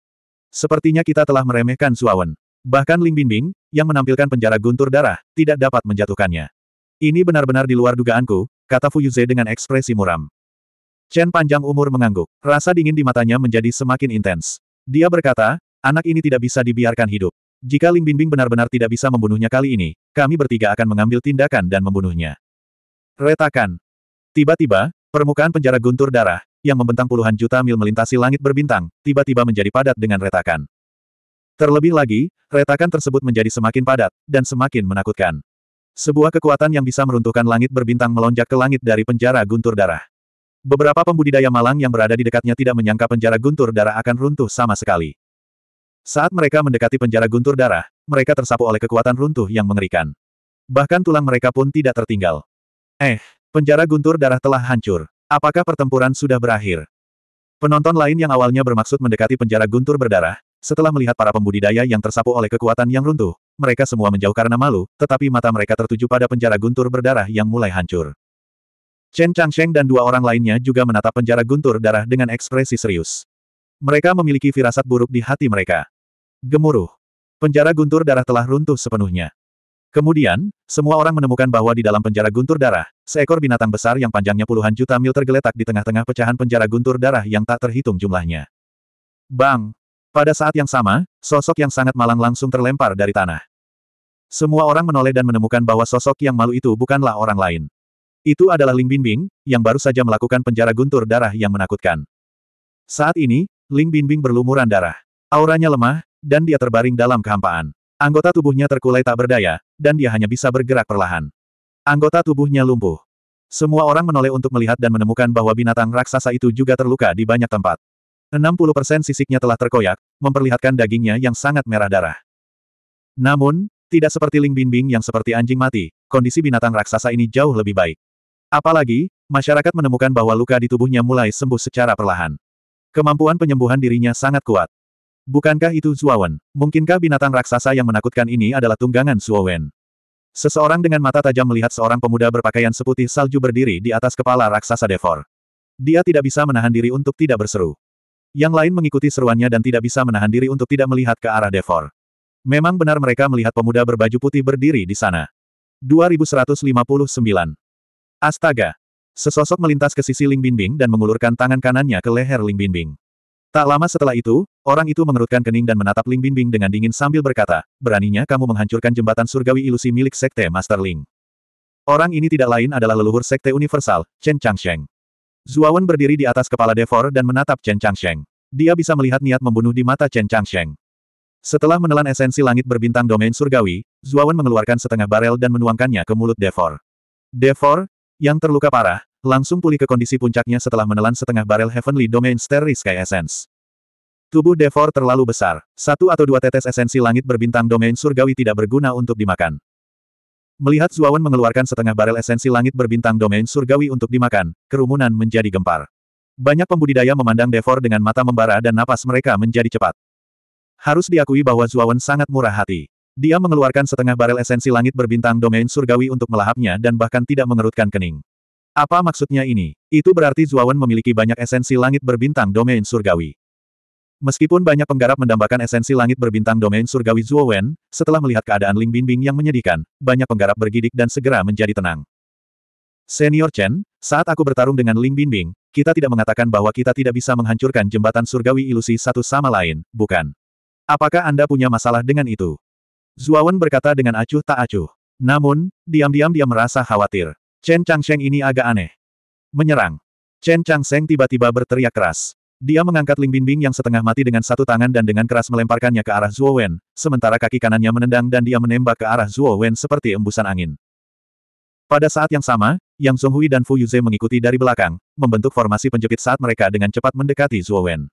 Sepertinya kita telah meremehkan Suawen. Bahkan Ling Bingbing, yang menampilkan penjara guntur darah, tidak dapat menjatuhkannya. Ini benar-benar di luar dugaanku, kata Fu Fuyuze dengan ekspresi muram. Chen panjang umur mengangguk. Rasa dingin di matanya menjadi semakin intens. Dia berkata, anak ini tidak bisa dibiarkan hidup. Jika Ling Bingbing benar-benar tidak bisa membunuhnya kali ini, kami bertiga akan mengambil tindakan dan membunuhnya. Retakan. Tiba-tiba, permukaan penjara guntur darah, yang membentang puluhan juta mil melintasi langit berbintang, tiba-tiba menjadi padat dengan retakan. Terlebih lagi, retakan tersebut menjadi semakin padat, dan semakin menakutkan. Sebuah kekuatan yang bisa meruntuhkan langit berbintang melonjak ke langit dari penjara guntur darah. Beberapa pembudidaya malang yang berada di dekatnya tidak menyangka penjara guntur darah akan runtuh sama sekali. Saat mereka mendekati penjara guntur darah, mereka tersapu oleh kekuatan runtuh yang mengerikan. Bahkan tulang mereka pun tidak tertinggal. Eh, penjara guntur darah telah hancur. Apakah pertempuran sudah berakhir? Penonton lain yang awalnya bermaksud mendekati penjara guntur berdarah, setelah melihat para pembudidaya yang tersapu oleh kekuatan yang runtuh, mereka semua menjauh karena malu, tetapi mata mereka tertuju pada penjara guntur berdarah yang mulai hancur. Chen Changsheng dan dua orang lainnya juga menatap penjara guntur darah dengan ekspresi serius. Mereka memiliki firasat buruk di hati mereka. Gemuruh. Penjara guntur darah telah runtuh sepenuhnya. Kemudian, semua orang menemukan bahwa di dalam penjara guntur darah, seekor binatang besar yang panjangnya puluhan juta mil tergeletak di tengah-tengah pecahan penjara guntur darah yang tak terhitung jumlahnya. Bang! Pada saat yang sama, sosok yang sangat malang langsung terlempar dari tanah. Semua orang menoleh dan menemukan bahwa sosok yang malu itu bukanlah orang lain. Itu adalah Ling Binbing yang baru saja melakukan penjara guntur darah yang menakutkan. Saat ini, Ling Binbing berlumuran darah. Auranya lemah, dan dia terbaring dalam kehampaan. Anggota tubuhnya terkulai tak berdaya, dan dia hanya bisa bergerak perlahan. Anggota tubuhnya lumpuh. Semua orang menoleh untuk melihat dan menemukan bahwa binatang raksasa itu juga terluka di banyak tempat. 60% sisiknya telah terkoyak, memperlihatkan dagingnya yang sangat merah darah. Namun, tidak seperti Ling Binbing yang seperti anjing mati, kondisi binatang raksasa ini jauh lebih baik. Apalagi, masyarakat menemukan bahwa luka di tubuhnya mulai sembuh secara perlahan. Kemampuan penyembuhan dirinya sangat kuat, Bukankah itu Zuawan? Mungkinkah binatang raksasa yang menakutkan ini adalah tunggangan Zuawan? Seseorang dengan mata tajam melihat seorang pemuda berpakaian seputih salju berdiri di atas kepala raksasa Devor. Dia tidak bisa menahan diri untuk tidak berseru. Yang lain mengikuti seruannya dan tidak bisa menahan diri untuk tidak melihat ke arah Devor. Memang benar mereka melihat pemuda berbaju putih berdiri di sana. 2159. Astaga! Sesosok melintas ke sisi Ling Binbing dan mengulurkan tangan kanannya ke leher Ling Binbing. Tak lama setelah itu, orang itu mengerutkan kening dan menatap Ling Bingbing dengan dingin sambil berkata, beraninya kamu menghancurkan jembatan surgawi ilusi milik Sekte Master Ling. Orang ini tidak lain adalah leluhur Sekte Universal, Chen Changsheng. Zuawan berdiri di atas kepala Devor dan menatap Chen Changsheng. Dia bisa melihat niat membunuh di mata Chen Changsheng. Setelah menelan esensi langit berbintang domain surgawi, Zuawan mengeluarkan setengah barel dan menuangkannya ke mulut Devor. Devor, yang terluka parah, Langsung pulih ke kondisi puncaknya setelah menelan setengah barel Heavenly Domain Starry Sky Essence. Tubuh Devor terlalu besar. Satu atau dua tetes esensi langit berbintang domain surgawi tidak berguna untuk dimakan. Melihat Zuawan mengeluarkan setengah barel esensi langit berbintang domain surgawi untuk dimakan, kerumunan menjadi gempar. Banyak pembudidaya memandang Devor dengan mata membara dan napas mereka menjadi cepat. Harus diakui bahwa Zuawan sangat murah hati. Dia mengeluarkan setengah barel esensi langit berbintang domain surgawi untuk melahapnya dan bahkan tidak mengerutkan kening. Apa maksudnya ini? Itu berarti Zuawan memiliki banyak esensi langit berbintang domain surgawi. Meskipun banyak penggarap mendambakan esensi langit berbintang domain surgawi Zuowen, setelah melihat keadaan Ling Bingbing yang menyedihkan, banyak penggarap bergidik dan segera menjadi tenang. Senior Chen, saat aku bertarung dengan Ling Bingbing, kita tidak mengatakan bahwa kita tidak bisa menghancurkan jembatan surgawi ilusi satu sama lain, bukan? Apakah Anda punya masalah dengan itu? Zuowen berkata dengan acuh tak acuh. Namun, diam-diam dia merasa khawatir. Chen Changsheng ini agak aneh. Menyerang. Chen Changsheng tiba-tiba berteriak keras. Dia mengangkat Ling Bingbing yang setengah mati dengan satu tangan dan dengan keras melemparkannya ke arah Zhuo Wen, sementara kaki kanannya menendang dan dia menembak ke arah Zhuo Wen seperti embusan angin. Pada saat yang sama, Yang Zhonghui dan Fu Yuze mengikuti dari belakang, membentuk formasi penjepit saat mereka dengan cepat mendekati Zhuo Wen.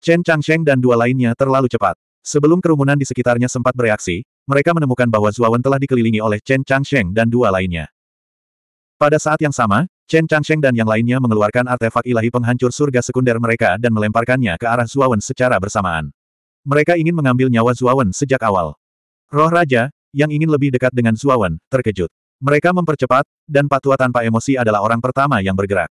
Chen Changsheng dan dua lainnya terlalu cepat. Sebelum kerumunan di sekitarnya sempat bereaksi, mereka menemukan bahwa Zhuo Wen telah dikelilingi oleh Chen Changsheng dan dua lainnya. Pada saat yang sama, Chen Changsheng dan yang lainnya mengeluarkan artefak ilahi penghancur surga sekunder mereka dan melemparkannya ke arah Zuawan secara bersamaan. Mereka ingin mengambil nyawa Zuawan sejak awal. Roh Raja, yang ingin lebih dekat dengan Zuawan, terkejut. Mereka mempercepat, dan Patua tanpa emosi adalah orang pertama yang bergerak.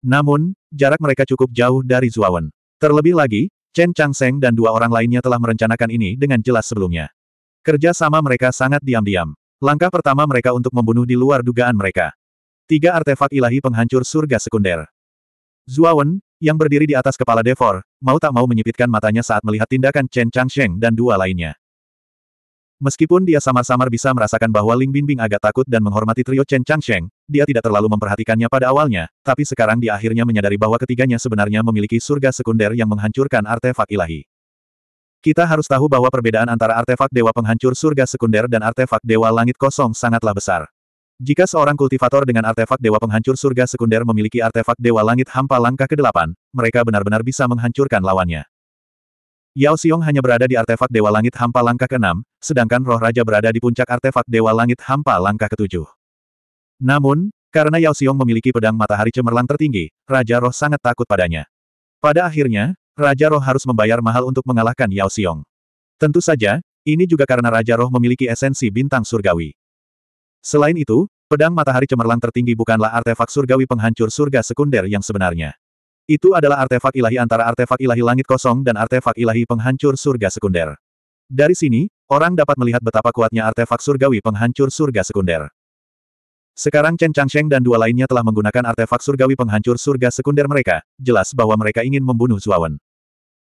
Namun, jarak mereka cukup jauh dari Zuawan. Terlebih lagi, Chen Changsheng dan dua orang lainnya telah merencanakan ini dengan jelas sebelumnya. Kerja sama mereka sangat diam-diam. Langkah pertama mereka untuk membunuh di luar dugaan mereka. Tiga artefak ilahi penghancur surga sekunder. Zuawan, yang berdiri di atas kepala Devor, mau tak mau menyipitkan matanya saat melihat tindakan Chen Changsheng dan dua lainnya. Meskipun dia samar-samar bisa merasakan bahwa Ling Bingbing agak takut dan menghormati trio Chen Changsheng, dia tidak terlalu memperhatikannya pada awalnya, tapi sekarang dia akhirnya menyadari bahwa ketiganya sebenarnya memiliki surga sekunder yang menghancurkan artefak ilahi. Kita harus tahu bahwa perbedaan antara artefak dewa penghancur surga sekunder dan artefak dewa langit kosong sangatlah besar. Jika seorang kultivator dengan artefak dewa penghancur surga sekunder memiliki artefak dewa langit hampa langkah ke-8, mereka benar-benar bisa menghancurkan lawannya. Yao Xiong hanya berada di artefak dewa langit hampa langkah ke-6, sedangkan roh raja berada di puncak artefak dewa langit hampa langkah ke-7. Namun, karena Yao Xiong memiliki pedang matahari cemerlang tertinggi, Raja Roh sangat takut padanya. Pada akhirnya, Raja Roh harus membayar mahal untuk mengalahkan Yao Xiong. Tentu saja, ini juga karena Raja Roh memiliki esensi bintang surgawi. Selain itu, pedang matahari cemerlang tertinggi bukanlah artefak surgawi penghancur surga sekunder yang sebenarnya. Itu adalah artefak ilahi antara artefak ilahi langit kosong dan artefak ilahi penghancur surga sekunder. Dari sini, orang dapat melihat betapa kuatnya artefak surgawi penghancur surga sekunder. Sekarang Chen Changsheng dan dua lainnya telah menggunakan artefak surgawi penghancur surga sekunder mereka, jelas bahwa mereka ingin membunuh Zuawan.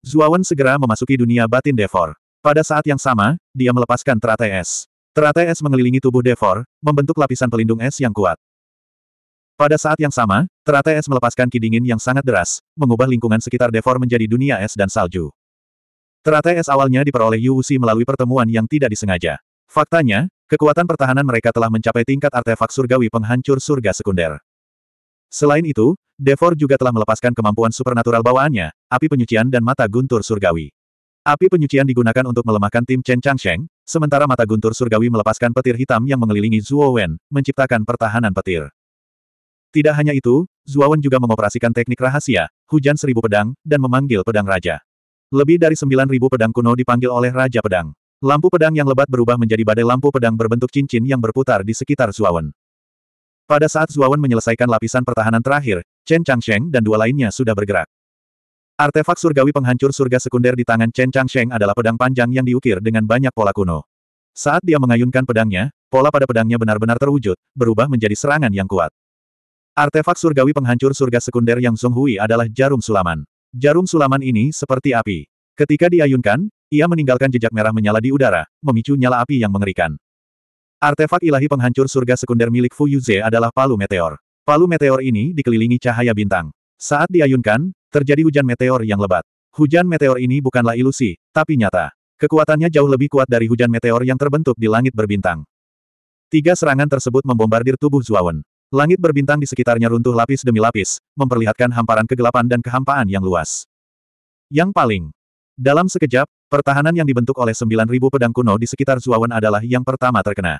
Zuawan segera memasuki dunia batin Devor. Pada saat yang sama, dia melepaskan teratai es. Teratai es mengelilingi tubuh Devor, membentuk lapisan pelindung es yang kuat. Pada saat yang sama, teratai es melepaskan ki dingin yang sangat deras, mengubah lingkungan sekitar Devor menjadi dunia es dan salju. Teratai es awalnya diperoleh Yu Wuxi melalui pertemuan yang tidak disengaja. Faktanya, kekuatan pertahanan mereka telah mencapai tingkat artefak surgawi penghancur surga sekunder. Selain itu, Devor juga telah melepaskan kemampuan supernatural bawaannya, api penyucian dan mata guntur surgawi. Api penyucian digunakan untuk melemahkan tim Chen Changsheng, Sementara mata guntur surgawi melepaskan petir hitam yang mengelilingi Zuo Wen, menciptakan pertahanan petir. Tidak hanya itu, Zuo Wen juga mengoperasikan teknik rahasia, hujan seribu pedang, dan memanggil pedang raja. Lebih dari sembilan ribu pedang kuno dipanggil oleh Raja Pedang. Lampu pedang yang lebat berubah menjadi badai lampu pedang berbentuk cincin yang berputar di sekitar Zuawan. Pada saat Zuawan menyelesaikan lapisan pertahanan terakhir, Chen Changsheng dan dua lainnya sudah bergerak. Artefak surgawi penghancur surga sekunder di tangan Chen Changsheng adalah pedang panjang yang diukir dengan banyak pola kuno. Saat dia mengayunkan pedangnya, pola pada pedangnya benar-benar terwujud, berubah menjadi serangan yang kuat. Artefak surgawi penghancur surga sekunder yang Song Hui adalah jarum sulaman. Jarum sulaman ini seperti api. Ketika diayunkan, ia meninggalkan jejak merah menyala di udara, memicu nyala api yang mengerikan. Artefak ilahi penghancur surga sekunder milik Fu Yuze adalah palu meteor. Palu meteor ini dikelilingi cahaya bintang. Saat diayunkan, Terjadi hujan meteor yang lebat. Hujan meteor ini bukanlah ilusi, tapi nyata. Kekuatannya jauh lebih kuat dari hujan meteor yang terbentuk di langit berbintang. Tiga serangan tersebut membombardir tubuh Zuawan. Langit berbintang di sekitarnya runtuh lapis demi lapis, memperlihatkan hamparan kegelapan dan kehampaan yang luas. Yang paling. Dalam sekejap, pertahanan yang dibentuk oleh 9.000 pedang kuno di sekitar Zuawan adalah yang pertama terkena.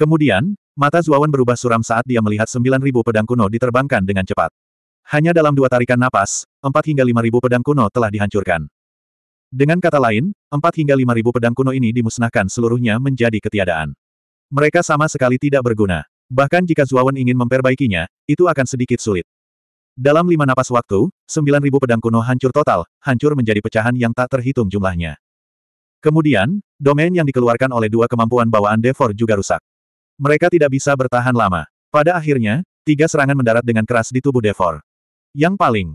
Kemudian, mata Zuawan berubah suram saat dia melihat 9.000 pedang kuno diterbangkan dengan cepat. Hanya dalam dua tarikan napas, empat hingga lima ribu pedang kuno telah dihancurkan. Dengan kata lain, empat hingga lima ribu pedang kuno ini dimusnahkan seluruhnya menjadi ketiadaan. Mereka sama sekali tidak berguna. Bahkan jika Zuawan ingin memperbaikinya, itu akan sedikit sulit. Dalam lima napas waktu, sembilan ribu pedang kuno hancur total, hancur menjadi pecahan yang tak terhitung jumlahnya. Kemudian, domain yang dikeluarkan oleh dua kemampuan bawaan Devor juga rusak. Mereka tidak bisa bertahan lama. Pada akhirnya, tiga serangan mendarat dengan keras di tubuh Devor. Yang paling.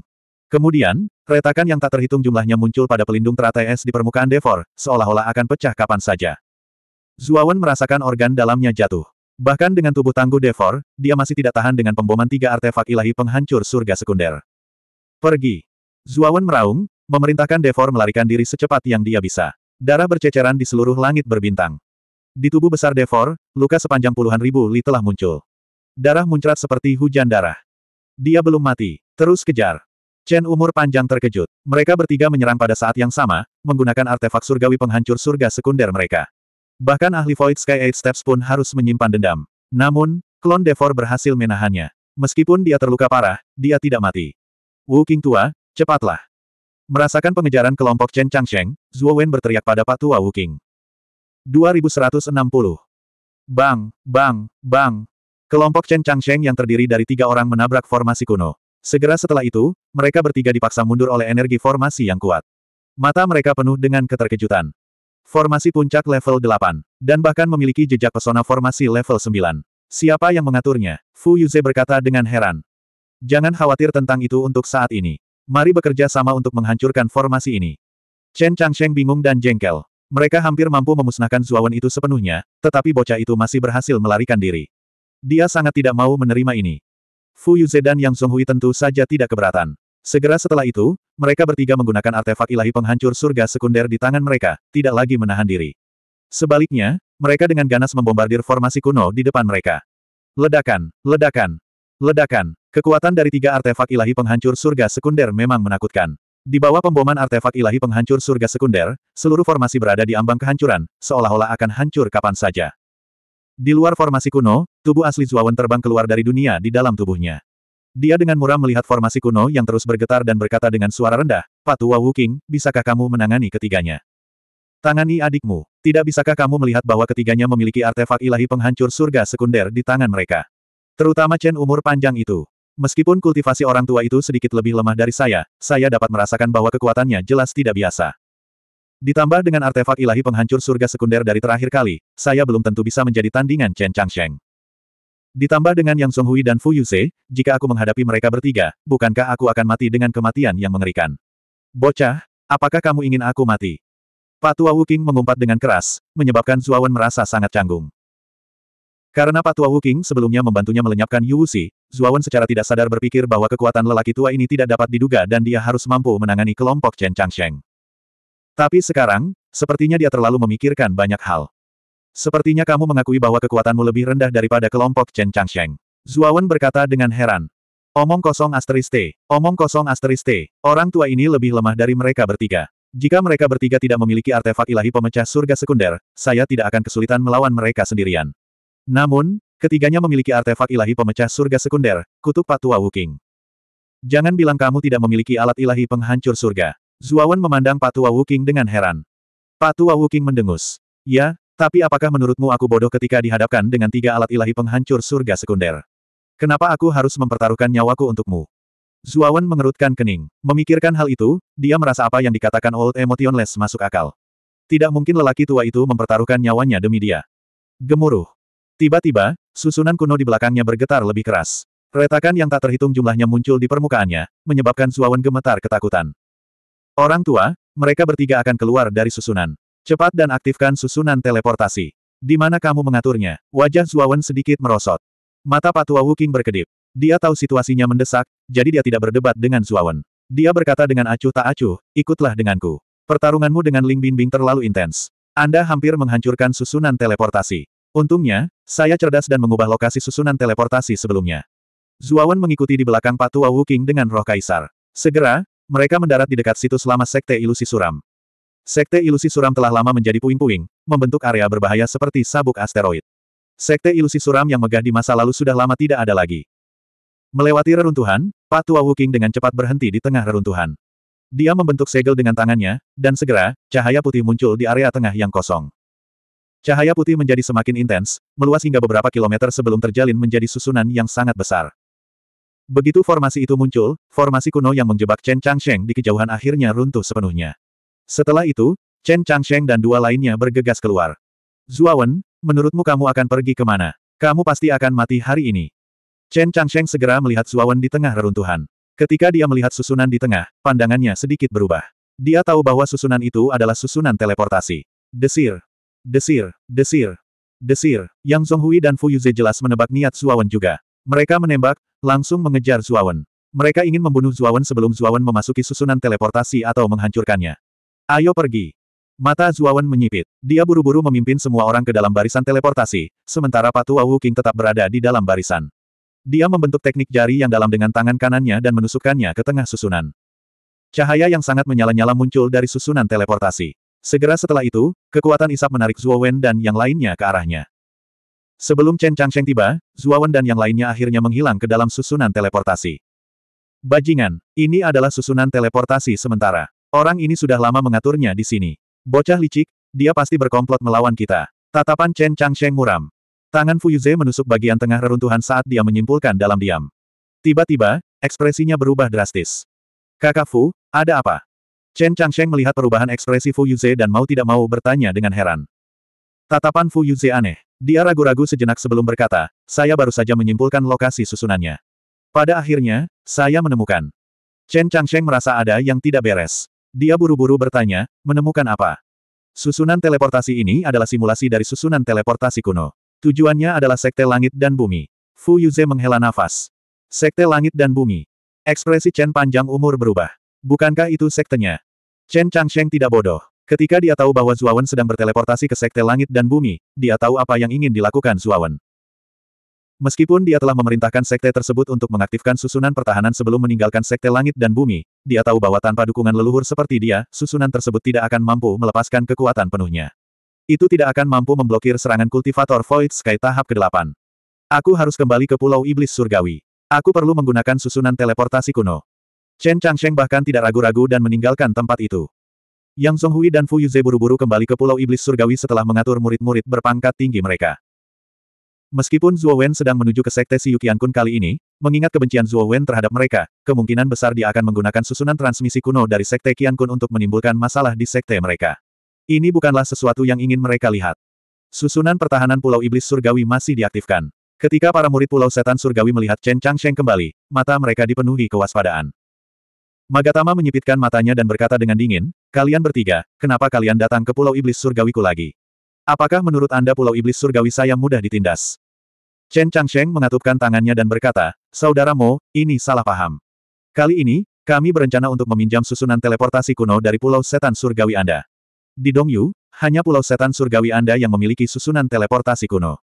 Kemudian, retakan yang tak terhitung jumlahnya muncul pada pelindung teratai es di permukaan Devor, seolah-olah akan pecah kapan saja. Zuawan merasakan organ dalamnya jatuh. Bahkan dengan tubuh tangguh Devor, dia masih tidak tahan dengan pemboman tiga artefak ilahi penghancur surga sekunder. Pergi. Zuawan meraung, memerintahkan Devor melarikan diri secepat yang dia bisa. Darah berceceran di seluruh langit berbintang. Di tubuh besar Devor, luka sepanjang puluhan ribu li telah muncul. Darah muncrat seperti hujan darah. Dia belum mati. Terus kejar. Chen umur panjang terkejut. Mereka bertiga menyerang pada saat yang sama, menggunakan artefak surgawi penghancur surga sekunder mereka. Bahkan ahli Void Sky Eight Steps pun harus menyimpan dendam. Namun, klon Devor berhasil menahannya. Meskipun dia terluka parah, dia tidak mati. Wu King tua, cepatlah. Merasakan pengejaran kelompok Chen Changsheng, Zhuo Wen berteriak pada Pak Tua Wu King. 2160. Bang, bang, bang, Kelompok Chen Changsheng yang terdiri dari tiga orang menabrak formasi kuno. Segera setelah itu, mereka bertiga dipaksa mundur oleh energi formasi yang kuat. Mata mereka penuh dengan keterkejutan. Formasi puncak level 8, dan bahkan memiliki jejak pesona formasi level 9. Siapa yang mengaturnya? Fu Yuze berkata dengan heran. Jangan khawatir tentang itu untuk saat ini. Mari bekerja sama untuk menghancurkan formasi ini. Chen Changsheng bingung dan jengkel. Mereka hampir mampu memusnahkan Zuawan itu sepenuhnya, tetapi bocah itu masih berhasil melarikan diri. Dia sangat tidak mau menerima ini. Fu Yuze dan Yang Hui tentu saja tidak keberatan. Segera setelah itu, mereka bertiga menggunakan artefak ilahi penghancur surga sekunder di tangan mereka, tidak lagi menahan diri. Sebaliknya, mereka dengan ganas membombardir formasi kuno di depan mereka. Ledakan, ledakan, ledakan. Kekuatan dari tiga artefak ilahi penghancur surga sekunder memang menakutkan. Di bawah pemboman artefak ilahi penghancur surga sekunder, seluruh formasi berada di ambang kehancuran, seolah-olah akan hancur kapan saja. Di luar formasi kuno, tubuh asli Zuawan terbang keluar dari dunia di dalam tubuhnya. Dia dengan murah melihat formasi kuno yang terus bergetar dan berkata dengan suara rendah, Patua Wuking, bisakah kamu menangani ketiganya? Tangani adikmu. Tidak bisakah kamu melihat bahwa ketiganya memiliki artefak ilahi penghancur surga sekunder di tangan mereka? Terutama Chen umur panjang itu. Meskipun kultivasi orang tua itu sedikit lebih lemah dari saya, saya dapat merasakan bahwa kekuatannya jelas tidak biasa. Ditambah dengan artefak ilahi penghancur surga sekunder dari terakhir kali, saya belum tentu bisa menjadi tandingan Chen Changsheng. Ditambah dengan Yang Songhui dan Fu Yuse, jika aku menghadapi mereka bertiga, bukankah aku akan mati dengan kematian yang mengerikan? Bocah, apakah kamu ingin aku mati? Patua Wuking mengumpat dengan keras, menyebabkan Zuawan merasa sangat canggung. Karena Patua Wuking sebelumnya membantunya melenyapkan Yu Wuxi, Zuawan secara tidak sadar berpikir bahwa kekuatan lelaki tua ini tidak dapat diduga dan dia harus mampu menangani kelompok Chen Changsheng. Tapi sekarang, sepertinya dia terlalu memikirkan banyak hal. Sepertinya kamu mengakui bahwa kekuatanmu lebih rendah daripada kelompok Chen Changsheng. Zuawan berkata dengan heran. Omong kosong asteriste, Omong kosong asteriste, Orang tua ini lebih lemah dari mereka bertiga. Jika mereka bertiga tidak memiliki artefak ilahi pemecah surga sekunder, saya tidak akan kesulitan melawan mereka sendirian. Namun, ketiganya memiliki artefak ilahi pemecah surga sekunder, kutub Patua Wuking. Jangan bilang kamu tidak memiliki alat ilahi penghancur surga. Zuawan memandang Patua Wuking dengan heran. Patua Wuking mendengus. Ya, tapi apakah menurutmu aku bodoh ketika dihadapkan dengan tiga alat ilahi penghancur surga sekunder? Kenapa aku harus mempertaruhkan nyawaku untukmu? Zuawan mengerutkan kening. Memikirkan hal itu, dia merasa apa yang dikatakan Old Emotionless masuk akal. Tidak mungkin lelaki tua itu mempertaruhkan nyawanya demi dia. Gemuruh. Tiba-tiba, susunan kuno di belakangnya bergetar lebih keras. Retakan yang tak terhitung jumlahnya muncul di permukaannya, menyebabkan Zuawan gemetar ketakutan. Orang tua, mereka bertiga akan keluar dari susunan. Cepat dan aktifkan susunan teleportasi. Di mana kamu mengaturnya? Wajah Zuawan sedikit merosot. Mata Patua Wuking berkedip. Dia tahu situasinya mendesak, jadi dia tidak berdebat dengan Zuawan. Dia berkata dengan acuh tak acuh, ikutlah denganku. Pertarunganmu dengan Ling Binbing terlalu intens. Anda hampir menghancurkan susunan teleportasi. Untungnya, saya cerdas dan mengubah lokasi susunan teleportasi sebelumnya. Zuawan mengikuti di belakang Patua Wuking dengan roh kaisar. Segera, mereka mendarat di dekat situs lama Sekte Ilusi Suram. Sekte Ilusi Suram telah lama menjadi puing-puing, membentuk area berbahaya seperti sabuk asteroid. Sekte Ilusi Suram yang megah di masa lalu sudah lama tidak ada lagi. Melewati reruntuhan, Pak Tua Wuking dengan cepat berhenti di tengah reruntuhan. Dia membentuk segel dengan tangannya, dan segera, cahaya putih muncul di area tengah yang kosong. Cahaya putih menjadi semakin intens, meluas hingga beberapa kilometer sebelum terjalin menjadi susunan yang sangat besar. Begitu formasi itu muncul, formasi kuno yang menjebak Chen Changsheng di kejauhan akhirnya runtuh sepenuhnya. Setelah itu, Chen Changsheng dan dua lainnya bergegas keluar. Zuawan, menurutmu kamu akan pergi kemana? Kamu pasti akan mati hari ini. Chen Changsheng segera melihat Zuawan di tengah reruntuhan. Ketika dia melihat susunan di tengah, pandangannya sedikit berubah. Dia tahu bahwa susunan itu adalah susunan teleportasi. Desir. Desir. Desir. Desir. Yang Zhonghui dan Fu Yuze jelas menebak niat Zuawan juga. Mereka menembak, langsung mengejar Zuawan. Mereka ingin membunuh Zuawan sebelum Zuawan memasuki susunan teleportasi atau menghancurkannya. Ayo pergi. Mata Zuawan menyipit. Dia buru-buru memimpin semua orang ke dalam barisan teleportasi, sementara Patu Wu King tetap berada di dalam barisan. Dia membentuk teknik jari yang dalam dengan tangan kanannya dan menusukkannya ke tengah susunan. Cahaya yang sangat menyala-nyala muncul dari susunan teleportasi. Segera setelah itu, kekuatan isap menarik Zuawan dan yang lainnya ke arahnya. Sebelum Chen Changsheng tiba, Zuawan dan yang lainnya akhirnya menghilang ke dalam susunan teleportasi. Bajingan, ini adalah susunan teleportasi sementara. Orang ini sudah lama mengaturnya di sini. Bocah licik, dia pasti berkomplot melawan kita. Tatapan Chen Changsheng muram. Tangan Fu Fuyuze menusuk bagian tengah reruntuhan saat dia menyimpulkan dalam diam. Tiba-tiba, ekspresinya berubah drastis. Kakak Fu, ada apa? Chen Changsheng melihat perubahan ekspresi Fu Yuze dan mau tidak mau bertanya dengan heran. Tatapan Fu Yuze aneh. Dia ragu-ragu sejenak sebelum berkata, saya baru saja menyimpulkan lokasi susunannya. Pada akhirnya, saya menemukan. Chen Changsheng merasa ada yang tidak beres. Dia buru-buru bertanya, menemukan apa? Susunan teleportasi ini adalah simulasi dari susunan teleportasi kuno. Tujuannya adalah sekte langit dan bumi. Fu Yuze menghela nafas. Sekte langit dan bumi. Ekspresi Chen panjang umur berubah. Bukankah itu sektenya? Chen Changsheng tidak bodoh. Ketika dia tahu bahwa Zuawan sedang berteleportasi ke Sekte Langit dan Bumi, dia tahu apa yang ingin dilakukan Zuawan. Meskipun dia telah memerintahkan Sekte tersebut untuk mengaktifkan susunan pertahanan sebelum meninggalkan Sekte Langit dan Bumi, dia tahu bahwa tanpa dukungan leluhur seperti dia, susunan tersebut tidak akan mampu melepaskan kekuatan penuhnya. Itu tidak akan mampu memblokir serangan kultivator Void Sky tahap ke-8. Aku harus kembali ke Pulau Iblis Surgawi. Aku perlu menggunakan susunan teleportasi kuno. Chen Changsheng bahkan tidak ragu-ragu dan meninggalkan tempat itu. Yang Songhui dan Fu Yuze buru-buru kembali ke Pulau Iblis Surgawi setelah mengatur murid-murid berpangkat tinggi mereka. Meskipun Zhuo Wen sedang menuju ke Sekte Si Kun kali ini, mengingat kebencian Zhuo Wen terhadap mereka, kemungkinan besar dia akan menggunakan susunan transmisi kuno dari Sekte Kun untuk menimbulkan masalah di Sekte mereka. Ini bukanlah sesuatu yang ingin mereka lihat. Susunan pertahanan Pulau Iblis Surgawi masih diaktifkan. Ketika para murid Pulau Setan Surgawi melihat Chen Changsheng kembali, mata mereka dipenuhi kewaspadaan. Magatama menyipitkan matanya dan berkata dengan dingin, kalian bertiga, kenapa kalian datang ke Pulau Iblis Surgawiku lagi? Apakah menurut Anda Pulau Iblis Surgawi saya mudah ditindas? Chen Changsheng mengatupkan tangannya dan berkata, Saudara Mo, ini salah paham. Kali ini, kami berencana untuk meminjam susunan teleportasi kuno dari Pulau Setan Surgawi Anda. Di Dongyu, hanya Pulau Setan Surgawi Anda yang memiliki susunan teleportasi kuno.